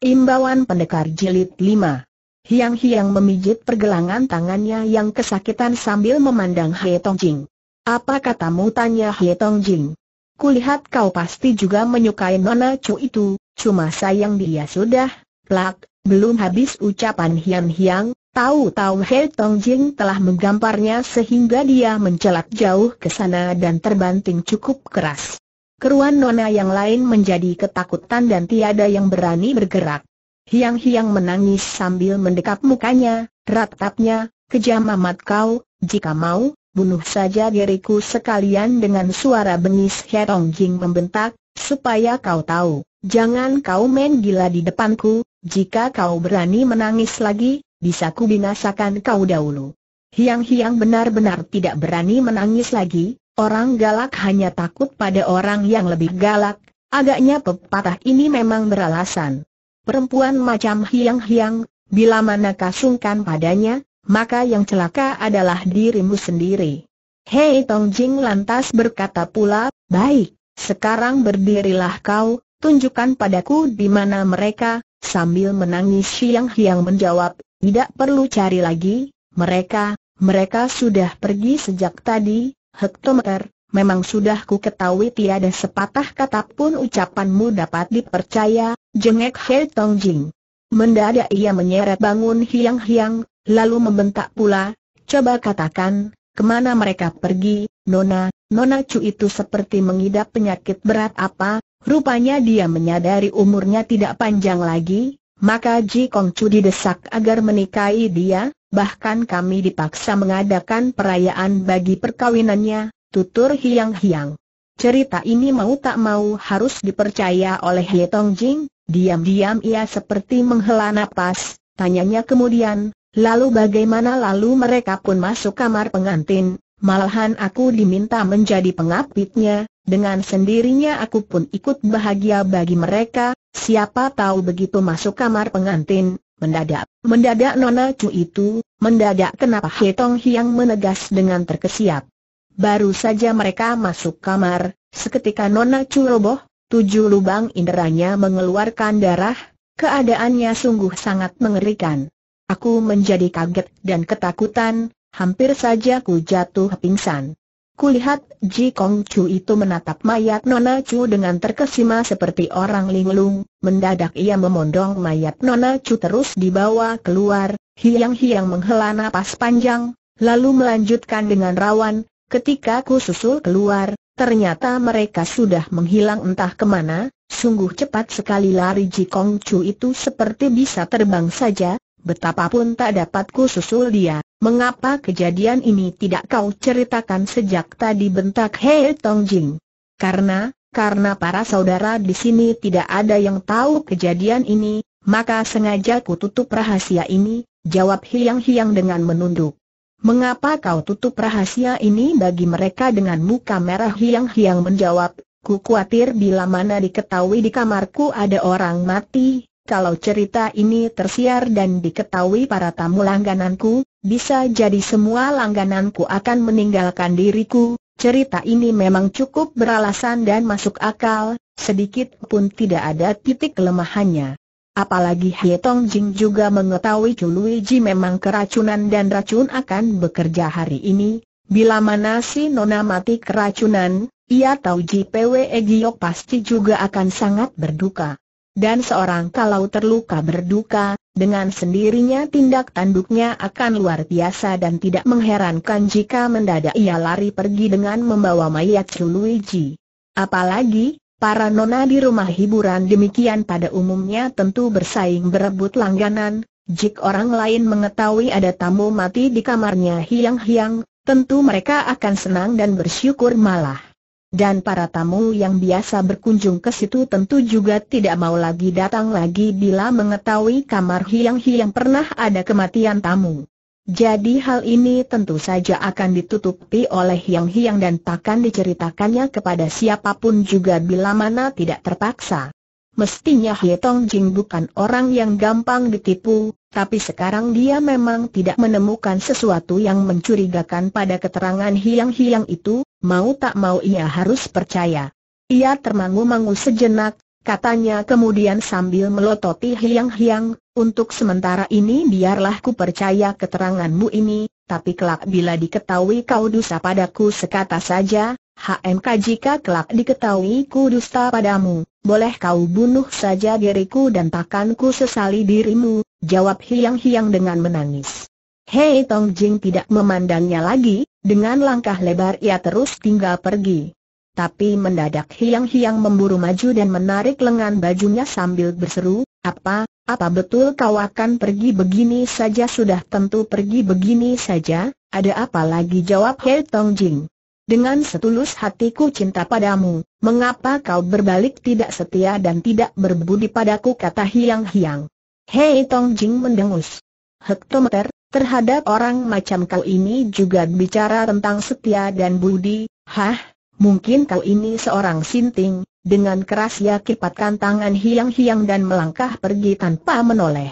Imbauan Pendekar Jilid 5 Hiang-hiang memijit pergelangan tangannya yang kesakitan sambil memandang He Tong Jing. Apa katamu tanya He Tong Jing? Kulihat kau pasti juga menyukai Nona Chu itu, cuma sayang dia sudah, plak, belum habis ucapan hiang-hiang, tahu-tahu He Tong Jing telah menggamparnya sehingga dia mencelak jauh ke sana dan terbanting cukup keras. Keruan nona yang lain menjadi ketakutan dan tiada yang berani bergerak. Hiang-hiang menangis sambil mendekap mukanya, ratapnya, kejam amat kau, jika mau, bunuh saja diriku sekalian dengan suara bengis Herong Jing membentak, supaya kau tahu, jangan kau main gila di depanku, jika kau berani menangis lagi, bisa ku binasakan kau dahulu. Hiang-hiang benar-benar tidak berani menangis lagi, Orang galak hanya takut pada orang yang lebih galak, agaknya pepatah ini memang beralasan. Perempuan macam hiang-hiang, bila mana kasungkan padanya, maka yang celaka adalah dirimu sendiri. Hei Tong Jing lantas berkata pula, baik, sekarang berdirilah kau, tunjukkan padaku di mana mereka, sambil menangis Siang Hiang menjawab, tidak perlu cari lagi, mereka, mereka sudah pergi sejak tadi, Hektometer, memang sudah ku ketahui tiada sepatah kata pun ucapanmu dapat dipercaya, jengek He Tong Jing. Mendadak ia menyeret bangun hiang-hiang, lalu membentak pula, coba katakan, kemana mereka pergi, Nona, Nona cu itu seperti mengidap penyakit berat apa, rupanya dia menyadari umurnya tidak panjang lagi, maka Ji Kong Chu didesak agar menikahi dia, bahkan kami dipaksa mengadakan perayaan bagi perkawinannya, tutur hiang-hiang. Cerita ini mau tak mau harus dipercaya oleh Ye Tong Jing, diam-diam ia seperti menghela napas, tanyanya kemudian, lalu bagaimana lalu mereka pun masuk kamar pengantin, malahan aku diminta menjadi pengapitnya, dengan sendirinya aku pun ikut bahagia bagi mereka, siapa tahu begitu masuk kamar pengantin, Mendadak, mendadak Nona cu itu, mendadak kenapa He Tong Hiang menegas dengan terkesiap. Baru saja mereka masuk kamar, seketika Nona cu roboh, tujuh lubang inderanya mengeluarkan darah, keadaannya sungguh sangat mengerikan. Aku menjadi kaget dan ketakutan, hampir saja ku jatuh pingsan. Kulihat Ji Kong Chu itu menatap mayat Nona Chu dengan terkesima seperti orang linglung, mendadak ia memondong mayat Nona Chu terus dibawa keluar, hiang-hiang menghela napas panjang, lalu melanjutkan dengan rawan, ketika ku susul keluar, ternyata mereka sudah menghilang entah kemana, sungguh cepat sekali lari Ji Kong Chu itu seperti bisa terbang saja, Betapapun tak dapat susul dia, mengapa kejadian ini tidak kau ceritakan sejak tadi bentak Hei Tong Jing? Karena, karena para saudara di sini tidak ada yang tahu kejadian ini, maka sengaja ku tutup rahasia ini, jawab Hiang-Hiang dengan menunduk. Mengapa kau tutup rahasia ini bagi mereka dengan muka merah hiang-hiang menjawab, ku khawatir bila mana diketahui di kamarku ada orang mati, kalau cerita ini tersiar dan diketahui para tamu langgananku, bisa jadi semua langgananku akan meninggalkan diriku. Cerita ini memang cukup beralasan dan masuk akal, sedikit pun tidak ada titik kelemahannya. Apalagi Hye Tong Jing juga mengetahui Chu Ji memang keracunan dan racun akan bekerja hari ini. Bila mana si Nona mati keracunan, ia tahu JPW e Giok pasti juga akan sangat berduka dan seorang kalau terluka berduka, dengan sendirinya tindak tanduknya akan luar biasa dan tidak mengherankan jika mendadak ia lari pergi dengan membawa mayat Luigi. Apalagi, para nona di rumah hiburan demikian pada umumnya tentu bersaing berebut langganan, Jik orang lain mengetahui ada tamu mati di kamarnya hiang-hiang, tentu mereka akan senang dan bersyukur malah dan para tamu yang biasa berkunjung ke situ tentu juga tidak mau lagi datang lagi bila mengetahui kamar hiang-hiang pernah ada kematian tamu. Jadi hal ini tentu saja akan ditutupi oleh hiang-hiang dan takkan diceritakannya kepada siapapun juga bila mana tidak terpaksa. Mestinya Tong Jing bukan orang yang gampang ditipu, tapi sekarang dia memang tidak menemukan sesuatu yang mencurigakan pada keterangan hiang-hiang itu, Mau tak mau ia harus percaya. Ia termangu-mangu sejenak, katanya kemudian sambil melototi hiang-hiang, untuk sementara ini biarlah ku percaya keteranganmu ini, tapi kelak bila diketahui kau dusta padaku sekata saja, HMK jika kelak diketahui ku dusta padamu, boleh kau bunuh saja diriku dan takkan ku sesali dirimu, jawab hiang-hiang dengan menangis. Hei Tong Jing tidak memandangnya lagi, dengan langkah lebar ia terus tinggal pergi. Tapi mendadak hiang-hiang memburu maju dan menarik lengan bajunya sambil berseru, apa, apa betul kau akan pergi begini saja sudah tentu pergi begini saja, ada apa lagi jawab Hei Tong Jing. Dengan setulus hatiku cinta padamu, mengapa kau berbalik tidak setia dan tidak berbudi padaku kata hiang-hiang. Hei Tong Jing mendengus. Hektometer, Terhadap orang macam kau ini juga bicara tentang setia dan budi, hah, mungkin kau ini seorang sinting, dengan keras ia kipatkan tangan hiang-hiang dan melangkah pergi tanpa menoleh.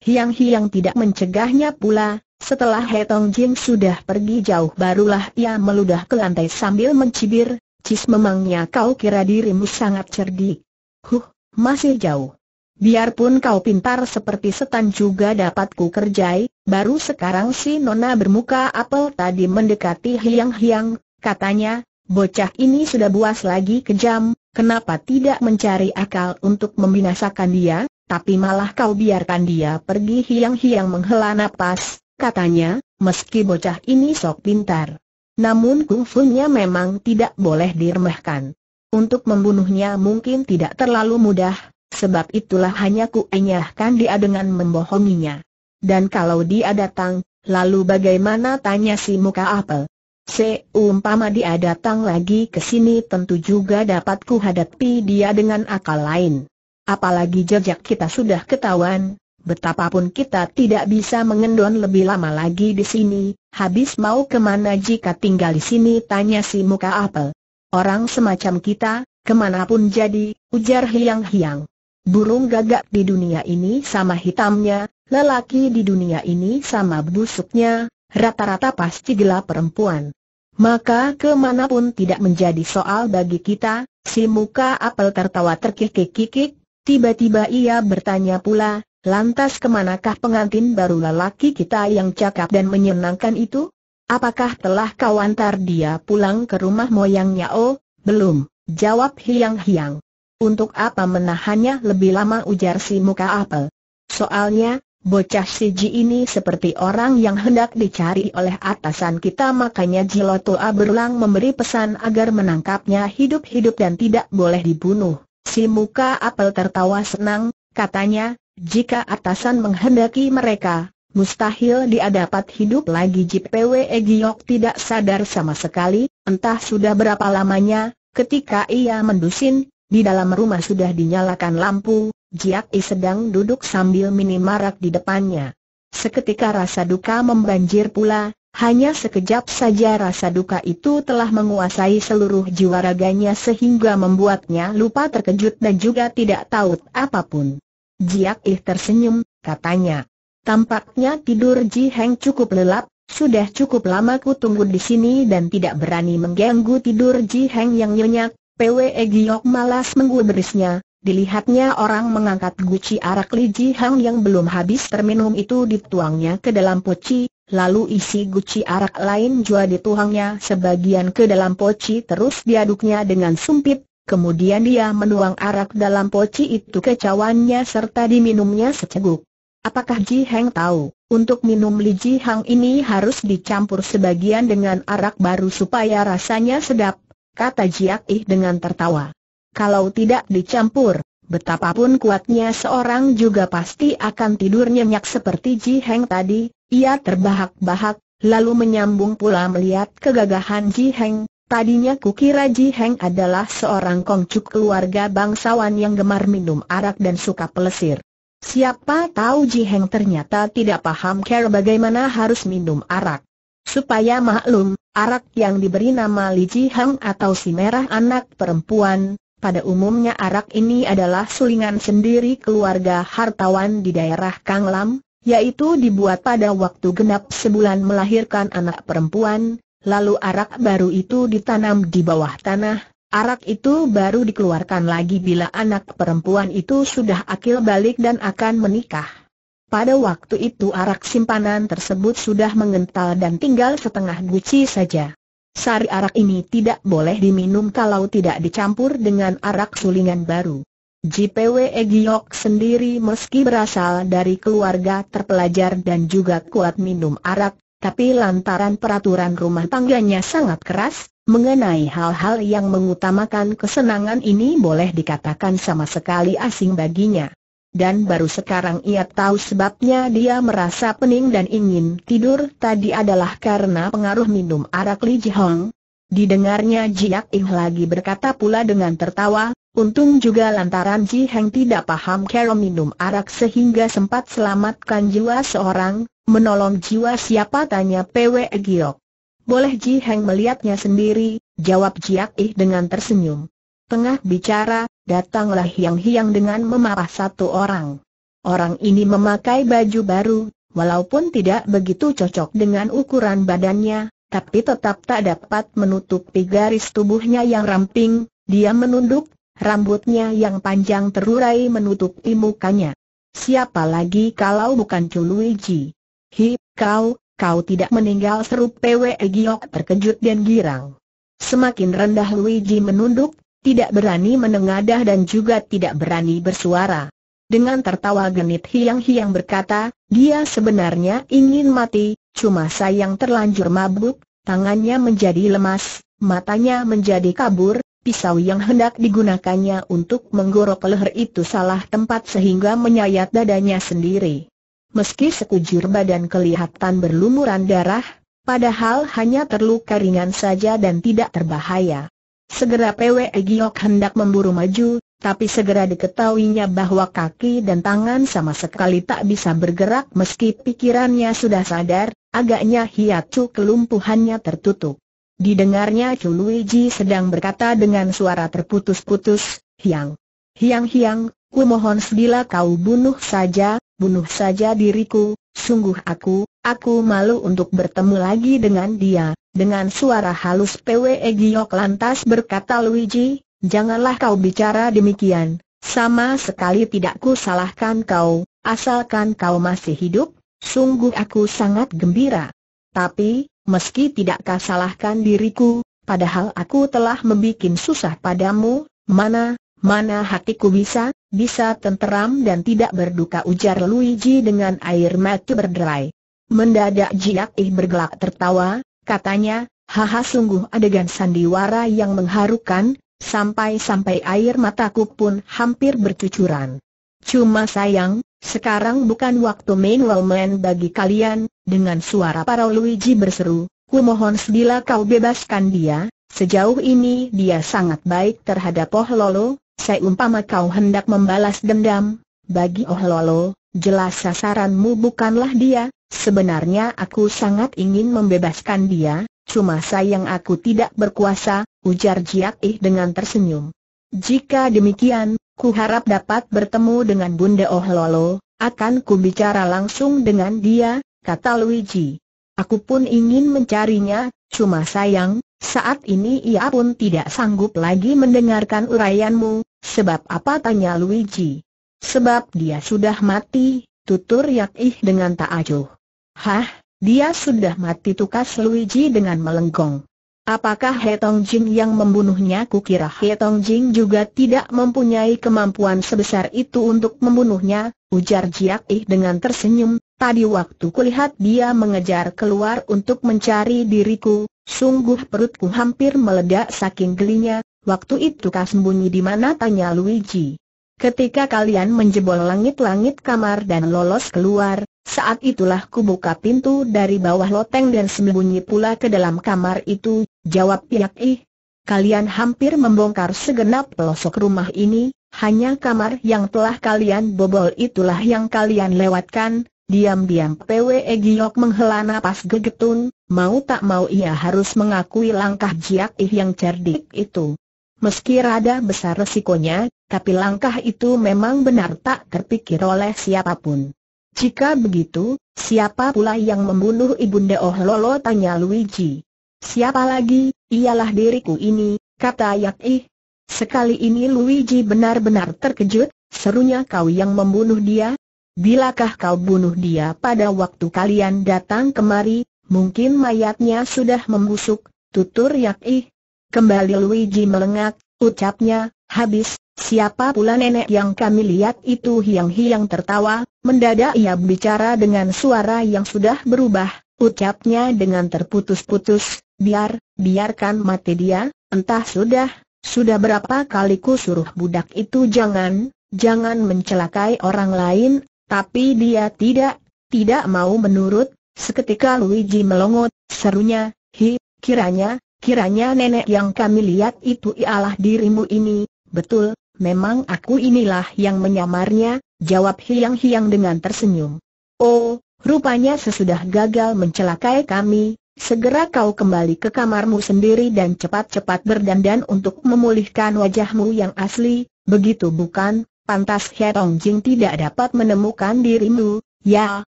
Hiang-hiang tidak mencegahnya pula, setelah Hetong Jin sudah pergi jauh barulah ia meludah ke lantai sambil mencibir, Cis memangnya kau kira dirimu sangat cerdik. Huh, masih jauh. Biarpun kau pintar seperti setan juga dapat ku kerjai, Baru sekarang si Nona bermuka apel tadi mendekati hiang-hiang, katanya, bocah ini sudah buas lagi kejam, kenapa tidak mencari akal untuk membinasakan dia, tapi malah kau biarkan dia pergi hiang-hiang menghela nafas, katanya, meski bocah ini sok pintar. Namun kungfunya memang tidak boleh diremehkan. Untuk membunuhnya mungkin tidak terlalu mudah, sebab itulah hanya kuenyahkan dia dengan membohonginya. Dan kalau dia datang, lalu bagaimana tanya si muka apel? Seumpama dia datang lagi ke sini tentu juga dapat kuhadapi dia dengan akal lain. Apalagi jejak kita sudah ketahuan, betapapun kita tidak bisa mengendon lebih lama lagi di sini, habis mau kemana jika tinggal di sini tanya si muka apel. Orang semacam kita, kemanapun jadi, ujar hiang-hiang. Burung gagak di dunia ini sama hitamnya, lelaki di dunia ini sama busuknya, rata-rata pasti gelap perempuan. Maka kemanapun tidak menjadi soal bagi kita, si muka apel tertawa terkikik-kikik, tiba-tiba ia bertanya pula, lantas kemanakah pengantin baru lelaki kita yang cakap dan menyenangkan itu? Apakah telah kau antar dia pulang ke rumah moyangnya? Oh, belum, jawab hiang-hiang. Untuk apa menahannya lebih lama ujar si muka apel. Soalnya, Bocah Siji ini seperti orang yang hendak dicari oleh atasan kita makanya Jilotua berulang memberi pesan agar menangkapnya hidup-hidup dan tidak boleh dibunuh. Si muka apel tertawa senang, katanya, jika atasan menghendaki mereka, mustahil dia dapat hidup lagi JPW e Giok tidak sadar sama sekali, entah sudah berapa lamanya, ketika ia mendusin, di dalam rumah sudah dinyalakan lampu, Jiak I sedang duduk sambil minimarak di depannya. Seketika rasa duka membanjir pula, hanya sekejap saja rasa duka itu telah menguasai seluruh jiwa raganya sehingga membuatnya lupa terkejut dan juga tidak tahu apapun. Jiak Ih tersenyum, katanya. Tampaknya tidur Ji Heng cukup lelap, sudah cukup lama ku tunggu di sini dan tidak berani mengganggu tidur Ji Heng yang nyenyak. Pwe Giok malas menggubrisnya, Dilihatnya orang mengangkat guci arak Li Ji Hang yang belum habis terminum itu dituangnya ke dalam poci, lalu isi guci arak lain juga dituangnya sebagian ke dalam poci terus diaduknya dengan sumpit, kemudian dia menuang arak dalam poci itu ke cawannya serta diminumnya seceguk. Apakah Ji Hang tahu, untuk minum Li Ji Hang ini harus dicampur sebagian dengan arak baru supaya rasanya sedap, kata Jiak Ih dengan tertawa kalau tidak dicampur, betapapun kuatnya seorang juga pasti akan tidur nyenyak seperti Ji Heng tadi, ia terbahak-bahak, lalu menyambung pula melihat kegagahan Ji Heng, tadinya kukira Ji Heng adalah seorang kongcuk keluarga bangsawan yang gemar minum arak dan suka pelesir. Siapa tahu Ji Heng ternyata tidak paham care bagaimana harus minum arak. Supaya maklum, arak yang diberi nama Li Ji Heng atau si merah anak perempuan, pada umumnya arak ini adalah sulingan sendiri keluarga hartawan di daerah Kanglam, yaitu dibuat pada waktu genap sebulan melahirkan anak perempuan, lalu arak baru itu ditanam di bawah tanah, arak itu baru dikeluarkan lagi bila anak perempuan itu sudah akil balik dan akan menikah. Pada waktu itu arak simpanan tersebut sudah mengental dan tinggal setengah guci saja. Sari arak ini tidak boleh diminum kalau tidak dicampur dengan arak sulingan baru. JPW Egyok sendiri meski berasal dari keluarga terpelajar dan juga kuat minum arak, tapi lantaran peraturan rumah tangganya sangat keras, mengenai hal-hal yang mengutamakan kesenangan ini boleh dikatakan sama sekali asing baginya dan baru sekarang ia tahu sebabnya dia merasa pening dan ingin tidur tadi adalah karena pengaruh minum arak Li Jihong. Didengarnya Jiak Ing lagi berkata pula dengan tertawa, untung juga lantaran Ji Heng tidak paham cara minum arak sehingga sempat selamatkan jiwa seorang, menolong jiwa siapa tanya PW Giok. Boleh Ji Heng melihatnya sendiri, jawab Jiak Ing dengan tersenyum. Tengah bicara, datanglah yang hiang dengan memarah satu orang. Orang ini memakai baju baru, walaupun tidak begitu cocok dengan ukuran badannya, tapi tetap tak dapat menutupi garis tubuhnya yang ramping, dia menunduk, rambutnya yang panjang terurai menutupi mukanya. Siapa lagi kalau bukan Ji? Hi, kau, kau tidak meninggal seru PWE Giok terkejut dan girang. Semakin rendah Luigi menunduk, tidak berani menengadah dan juga tidak berani bersuara. Dengan tertawa genit hiang-hiang berkata, dia sebenarnya ingin mati, cuma sayang terlanjur mabuk, tangannya menjadi lemas, matanya menjadi kabur, pisau yang hendak digunakannya untuk menggorok leher itu salah tempat sehingga menyayat dadanya sendiri. Meski sekujur badan kelihatan berlumuran darah, padahal hanya terluka ringan saja dan tidak terbahaya. Segera Pwe Giok hendak memburu maju, tapi segera diketahuinya bahwa kaki dan tangan sama sekali tak bisa bergerak meski pikirannya sudah sadar, agaknya hiacu kelumpuhannya tertutup. Didengarnya Chu Luigi sedang berkata dengan suara terputus-putus, Hiang, Hiang Hiang, ku mohon sedila kau bunuh saja, bunuh saja diriku, sungguh aku, aku malu untuk bertemu lagi dengan dia, dengan suara halus Pwe Giok lantas berkata Luigi, janganlah kau bicara demikian, sama sekali tidak ku salahkan kau, asalkan kau masih hidup, sungguh aku sangat gembira. Tapi, meski tidak kau salahkan diriku, padahal aku telah membuat susah padamu, mana, mana hatiku bisa, bisa tenteram dan tidak berduka ujar Luigi dengan air mata berderai. Mendadak Jiak Ih bergelak tertawa, katanya, haha sungguh adegan sandiwara yang mengharukan, sampai-sampai air mataku pun hampir bercucuran. Cuma sayang, sekarang bukan waktu main lawman bagi kalian, dengan suara para Luigi berseru, ku mohon sedila kau bebaskan dia, sejauh ini dia sangat baik terhadap Oh Lolo, saya umpama kau hendak membalas dendam, bagi Oh Lolo, jelas sasaranmu bukanlah dia, sebenarnya aku sangat ingin membebaskan dia, cuma sayang aku tidak berkuasa, ujar Jiak Ih dengan tersenyum. Jika demikian, ku harap dapat bertemu dengan Bunda Oh Lolo, akan ku bicara langsung dengan dia, kata Luigi. Aku pun ingin mencarinya, cuma sayang, saat ini ia pun tidak sanggup lagi mendengarkan uraianmu, sebab apa tanya Luigi. Sebab dia sudah mati, tutur Yakih dengan tak acuh. Hah, dia sudah mati tukas Luigi dengan melenggong. Apakah He Tong Jing yang membunuhnya kukira He Tong Jing juga tidak mempunyai kemampuan sebesar itu untuk membunuhnya, ujar Yakih dengan tersenyum, tadi waktu kulihat dia mengejar keluar untuk mencari diriku, sungguh perutku hampir meledak saking gelinya, waktu itu kau sembunyi di mana tanya Luigi. Ketika kalian menjebol langit-langit kamar dan lolos keluar, saat itulah ku buka pintu dari bawah loteng dan sembunyi pula ke dalam kamar itu, jawab Piak Ih. Kalian hampir membongkar segenap pelosok rumah ini, hanya kamar yang telah kalian bobol itulah yang kalian lewatkan, Diam-diam PWE Giyok menghela napas gegetun, mau tak mau ia harus mengakui langkah Jiak Ih yang cerdik itu. Meski rada besar resikonya, tapi langkah itu memang benar tak terpikir oleh siapapun. Jika begitu, siapa pula yang membunuh Ibunda Oh Lolo tanya Luigi. Siapa lagi, ialah diriku ini, kata Yak Ih. Sekali ini Luigi benar-benar terkejut, serunya kau yang membunuh dia? Bilakah kau bunuh dia pada waktu kalian datang kemari, mungkin mayatnya sudah membusuk, tutur Yak Ih. Kembali Luigi melengak, Ucapnya, habis, siapa pula nenek yang kami lihat itu hiang-hiang tertawa, mendadak ia bicara dengan suara yang sudah berubah, ucapnya dengan terputus-putus, biar, biarkan mati dia, entah sudah, sudah berapa kali ku suruh budak itu jangan, jangan mencelakai orang lain, tapi dia tidak, tidak mau menurut, seketika Luigi melongot, serunya, hi, kiranya, Kiranya nenek yang kami lihat itu ialah dirimu ini, betul, memang aku inilah yang menyamarnya, jawab Hiang-Hiang dengan tersenyum. Oh, rupanya sesudah gagal mencelakai kami, segera kau kembali ke kamarmu sendiri dan cepat-cepat berdandan untuk memulihkan wajahmu yang asli, begitu bukan, pantas Herong Jing tidak dapat menemukan dirimu, ya,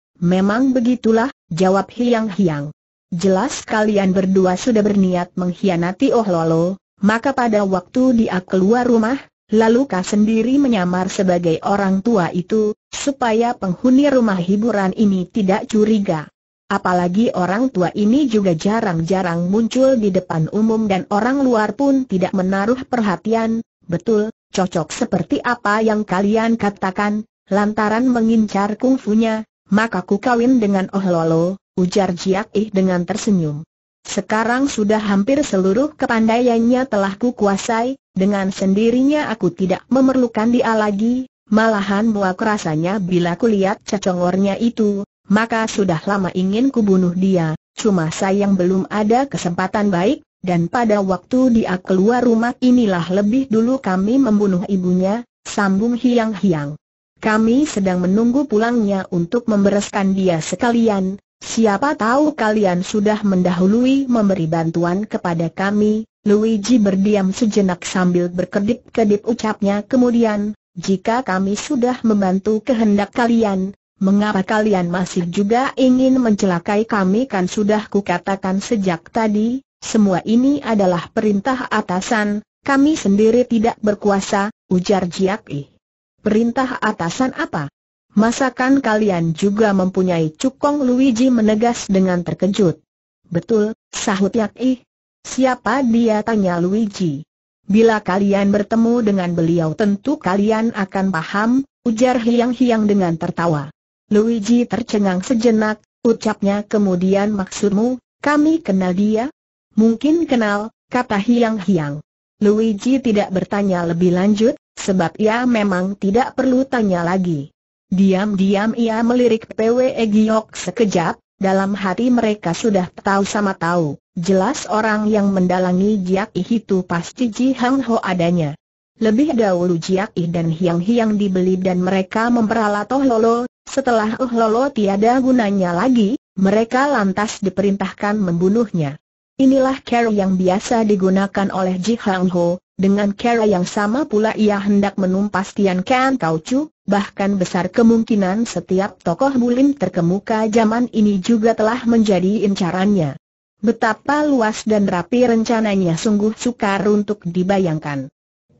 memang begitulah, jawab Hiang-Hiang. Jelas kalian berdua sudah berniat mengkhianati Oh Lolo, maka pada waktu dia keluar rumah, lalu kau sendiri menyamar sebagai orang tua itu, supaya penghuni rumah hiburan ini tidak curiga. Apalagi orang tua ini juga jarang-jarang muncul di depan umum dan orang luar pun tidak menaruh perhatian, betul, cocok seperti apa yang kalian katakan, lantaran mengincar kungfunya, maka ku kawin dengan Oh Lolo, ujar Jiak Ih dengan tersenyum. Sekarang sudah hampir seluruh kepandaiannya telah kukuasai, dengan sendirinya aku tidak memerlukan dia lagi, malahan buah rasanya bila kulihat cacongornya itu, maka sudah lama ingin kubunuh dia, cuma sayang belum ada kesempatan baik, dan pada waktu dia keluar rumah inilah lebih dulu kami membunuh ibunya, sambung hiang-hiang. Kami sedang menunggu pulangnya untuk membereskan dia sekalian, Siapa tahu kalian sudah mendahului memberi bantuan kepada kami, Luigi berdiam sejenak sambil berkedip-kedip ucapnya kemudian, jika kami sudah membantu kehendak kalian, mengapa kalian masih juga ingin mencelakai kami kan sudah kukatakan sejak tadi, semua ini adalah perintah atasan, kami sendiri tidak berkuasa, ujar Jiak Perintah atasan apa? Masakan kalian juga mempunyai cukong Luigi menegas dengan terkejut. Betul, sahut Yak Ih. Siapa dia tanya Luigi. Bila kalian bertemu dengan beliau tentu kalian akan paham, ujar hiang-hiang dengan tertawa. Luigi tercengang sejenak, ucapnya kemudian maksudmu, kami kenal dia? Mungkin kenal, kata hiang-hiang. Luigi tidak bertanya lebih lanjut, sebab ia memang tidak perlu tanya lagi. Diam-diam ia melirik PW Giok sekejap, dalam hati mereka sudah tahu sama tahu, jelas orang yang mendalangi Jiak Ih itu pasti Ji Hang Ho adanya. Lebih dahulu Jiak Ih dan Hiang Hiang dibeli dan mereka memperalat Oh Lolo, setelah Oh Lolo tiada gunanya lagi, mereka lantas diperintahkan membunuhnya. Inilah cara yang biasa digunakan oleh Ji Hang Ho, dengan cara yang sama pula ia hendak menumpas Tian Kan Kau Chu, bahkan besar kemungkinan setiap tokoh bulim terkemuka zaman ini juga telah menjadi incarannya. Betapa luas dan rapi rencananya sungguh sukar untuk dibayangkan.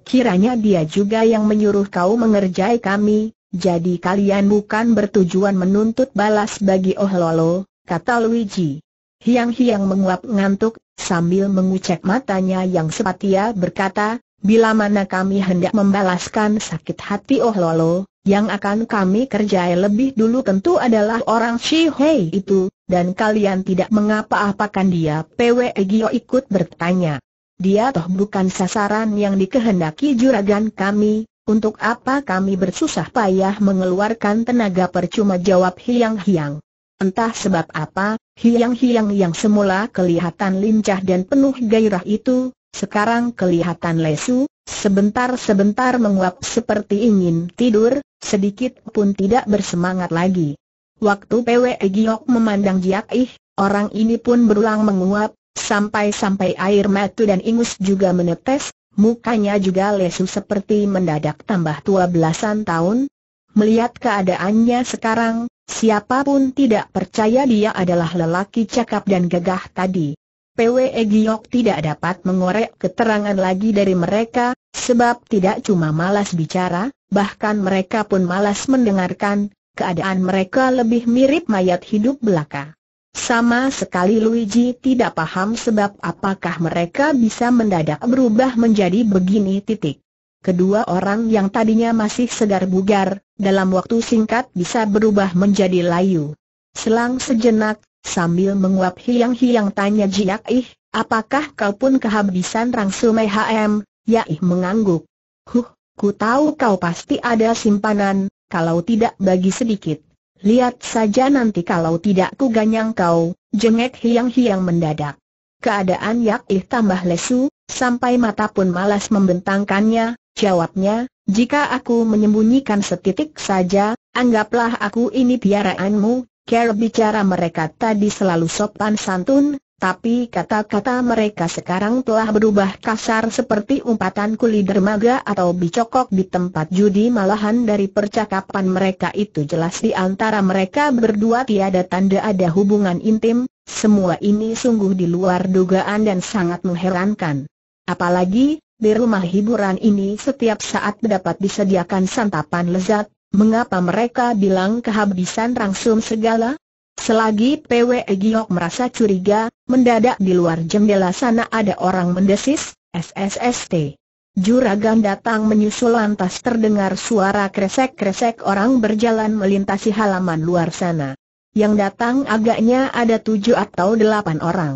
Kiranya dia juga yang menyuruh kau mengerjai kami, jadi kalian bukan bertujuan menuntut balas bagi Oh Lolo, kata Luigi. Hiang-hiang menguap ngantuk, Sambil mengucek matanya yang sepatia berkata, bila mana kami hendak membalaskan sakit hati Oh Lolo, yang akan kami kerjai lebih dulu tentu adalah orang Shi Hei itu, dan kalian tidak mengapa-apakan dia PWE Gio ikut bertanya. Dia toh bukan sasaran yang dikehendaki juragan kami, untuk apa kami bersusah payah mengeluarkan tenaga percuma jawab Hiang Hiang. Entah sebab apa, hiang-hiang yang semula kelihatan lincah dan penuh gairah itu, sekarang kelihatan lesu, sebentar-sebentar menguap seperti ingin tidur, sedikit pun tidak bersemangat lagi. Waktu Pwe Giok memandang Jiak Ih, orang ini pun berulang menguap, sampai-sampai air mata dan ingus juga menetes, mukanya juga lesu seperti mendadak tambah tua belasan tahun, Melihat keadaannya sekarang, siapapun tidak percaya dia adalah lelaki cakap dan gagah tadi. PWE Giok tidak dapat mengorek keterangan lagi dari mereka, sebab tidak cuma malas bicara, bahkan mereka pun malas mendengarkan, keadaan mereka lebih mirip mayat hidup belaka. Sama sekali Luigi tidak paham sebab apakah mereka bisa mendadak berubah menjadi begini titik. Kedua orang yang tadinya masih segar bugar, dalam waktu singkat bisa berubah menjadi layu. Selang sejenak, sambil menguap hiang-hiang tanya Jiak Ih, apakah kau pun kehabisan rangsume HM? Ya Ih mengangguk. Huh, ku tahu kau pasti ada simpanan, kalau tidak bagi sedikit. Lihat saja nanti kalau tidak ku ganyang kau, jengek hiang-hiang mendadak. Keadaan Yak Ih tambah lesu, sampai mata pun malas membentangkannya, Jawabnya, jika aku menyembunyikan setitik saja, anggaplah aku ini piaraanmu. Ker bicara mereka tadi selalu sopan santun, tapi kata-kata mereka sekarang telah berubah kasar seperti umpatan kuli dermaga atau bicokok di tempat judi malahan dari percakapan mereka itu jelas di antara mereka berdua tiada tanda ada hubungan intim, semua ini sungguh di luar dugaan dan sangat mengherankan. Apalagi, di rumah hiburan ini setiap saat dapat disediakan santapan lezat, mengapa mereka bilang kehabisan rangsum segala? Selagi PW Giok merasa curiga, mendadak di luar jendela sana ada orang mendesis, SSST. Juragan datang menyusul lantas terdengar suara kresek-kresek orang berjalan melintasi halaman luar sana. Yang datang agaknya ada tujuh atau delapan orang.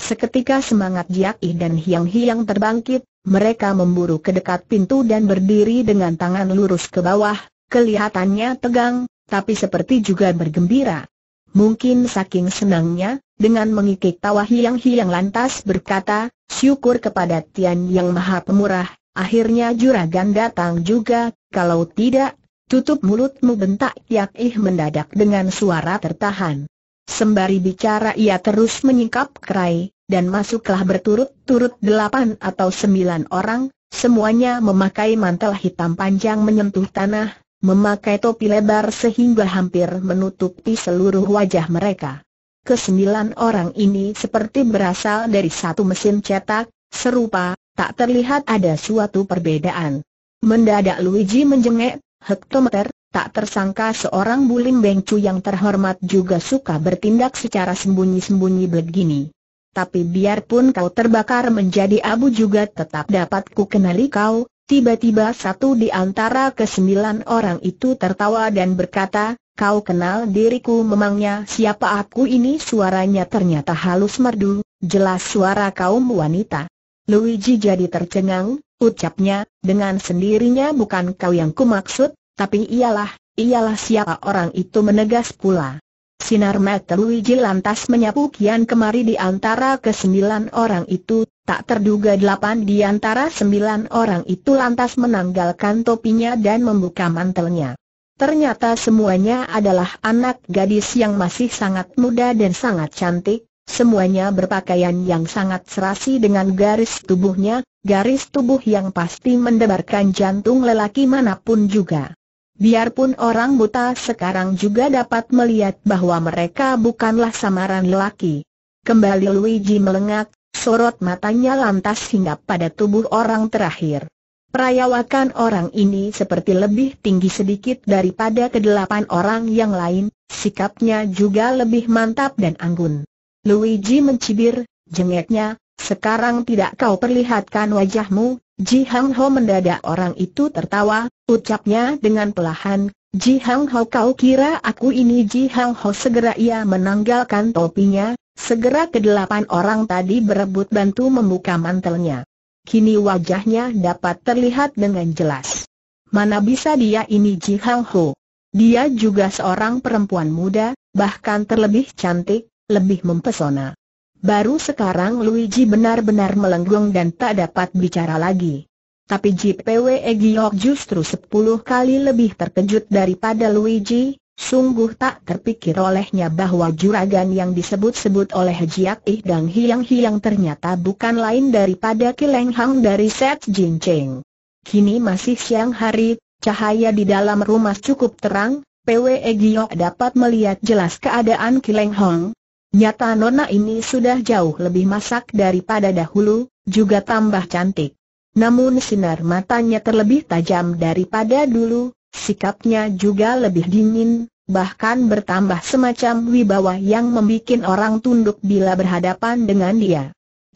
Seketika semangat Jiak dan Hiang Hiang terbangkit, mereka memburu ke dekat pintu dan berdiri dengan tangan lurus ke bawah, kelihatannya tegang, tapi seperti juga bergembira. Mungkin saking senangnya, dengan mengikik tawa hiang-hiang lantas berkata, syukur kepada Tian Yang Maha Pemurah, akhirnya juragan datang juga, kalau tidak, tutup mulutmu bentak Yak Ih mendadak dengan suara tertahan. Sembari bicara ia terus menyingkap kerai, dan masuklah berturut-turut delapan atau sembilan orang, semuanya memakai mantel hitam panjang menyentuh tanah, memakai topi lebar sehingga hampir menutupi seluruh wajah mereka. Kesembilan orang ini seperti berasal dari satu mesin cetak, serupa, tak terlihat ada suatu perbedaan. Mendadak Luigi menjengek, hektometer, Tak tersangka seorang Bulim Bengcu yang terhormat juga suka bertindak secara sembunyi-sembunyi begini. Tapi biarpun kau terbakar menjadi abu juga tetap dapat ku kenali kau, tiba-tiba satu di antara kesembilan orang itu tertawa dan berkata, Kau kenal diriku memangnya siapa aku ini suaranya ternyata halus merdu, jelas suara kaum wanita. Luigi jadi tercengang, ucapnya, dengan sendirinya bukan kau yang kumaksud, tapi ialah, ialah siapa orang itu menegas pula. Sinar mata Luigi lantas menyapu kian kemari di antara kesembilan orang itu, tak terduga delapan di antara sembilan orang itu lantas menanggalkan topinya dan membuka mantelnya. Ternyata semuanya adalah anak gadis yang masih sangat muda dan sangat cantik, semuanya berpakaian yang sangat serasi dengan garis tubuhnya, garis tubuh yang pasti mendebarkan jantung lelaki manapun juga. Biarpun orang buta sekarang juga dapat melihat bahwa mereka bukanlah samaran lelaki. Kembali Luigi melengak, sorot matanya lantas hinggap pada tubuh orang terakhir. Perayawakan orang ini seperti lebih tinggi sedikit daripada kedelapan orang yang lain, sikapnya juga lebih mantap dan anggun. Luigi mencibir, jengeknya, sekarang tidak kau perlihatkan wajahmu, Ji Hang Ho mendadak orang itu tertawa, ucapnya dengan pelahan, Ji Hang Ho kau kira aku ini Ji Hang Ho segera ia menanggalkan topinya, segera kedelapan orang tadi berebut bantu membuka mantelnya. Kini wajahnya dapat terlihat dengan jelas. Mana bisa dia ini Ji Hang Ho? Dia juga seorang perempuan muda, bahkan terlebih cantik, lebih mempesona. Baru sekarang Luigi benar-benar melenggung dan tak dapat bicara lagi. Tapi JPW Egyok justru sepuluh kali lebih terkejut daripada Luigi, sungguh tak terpikir olehnya bahwa juragan yang disebut-sebut oleh Jiak Ih Dang Hiang Hiang ternyata bukan lain daripada Kileng Hang dari Set Jin Cheng. Kini masih siang hari, cahaya di dalam rumah cukup terang, PW Giok dapat melihat jelas keadaan Kileng Hang, Nyata Nona ini sudah jauh lebih masak daripada dahulu, juga tambah cantik. Namun sinar matanya terlebih tajam daripada dulu, sikapnya juga lebih dingin, bahkan bertambah semacam wibawa yang membuat orang tunduk bila berhadapan dengan dia.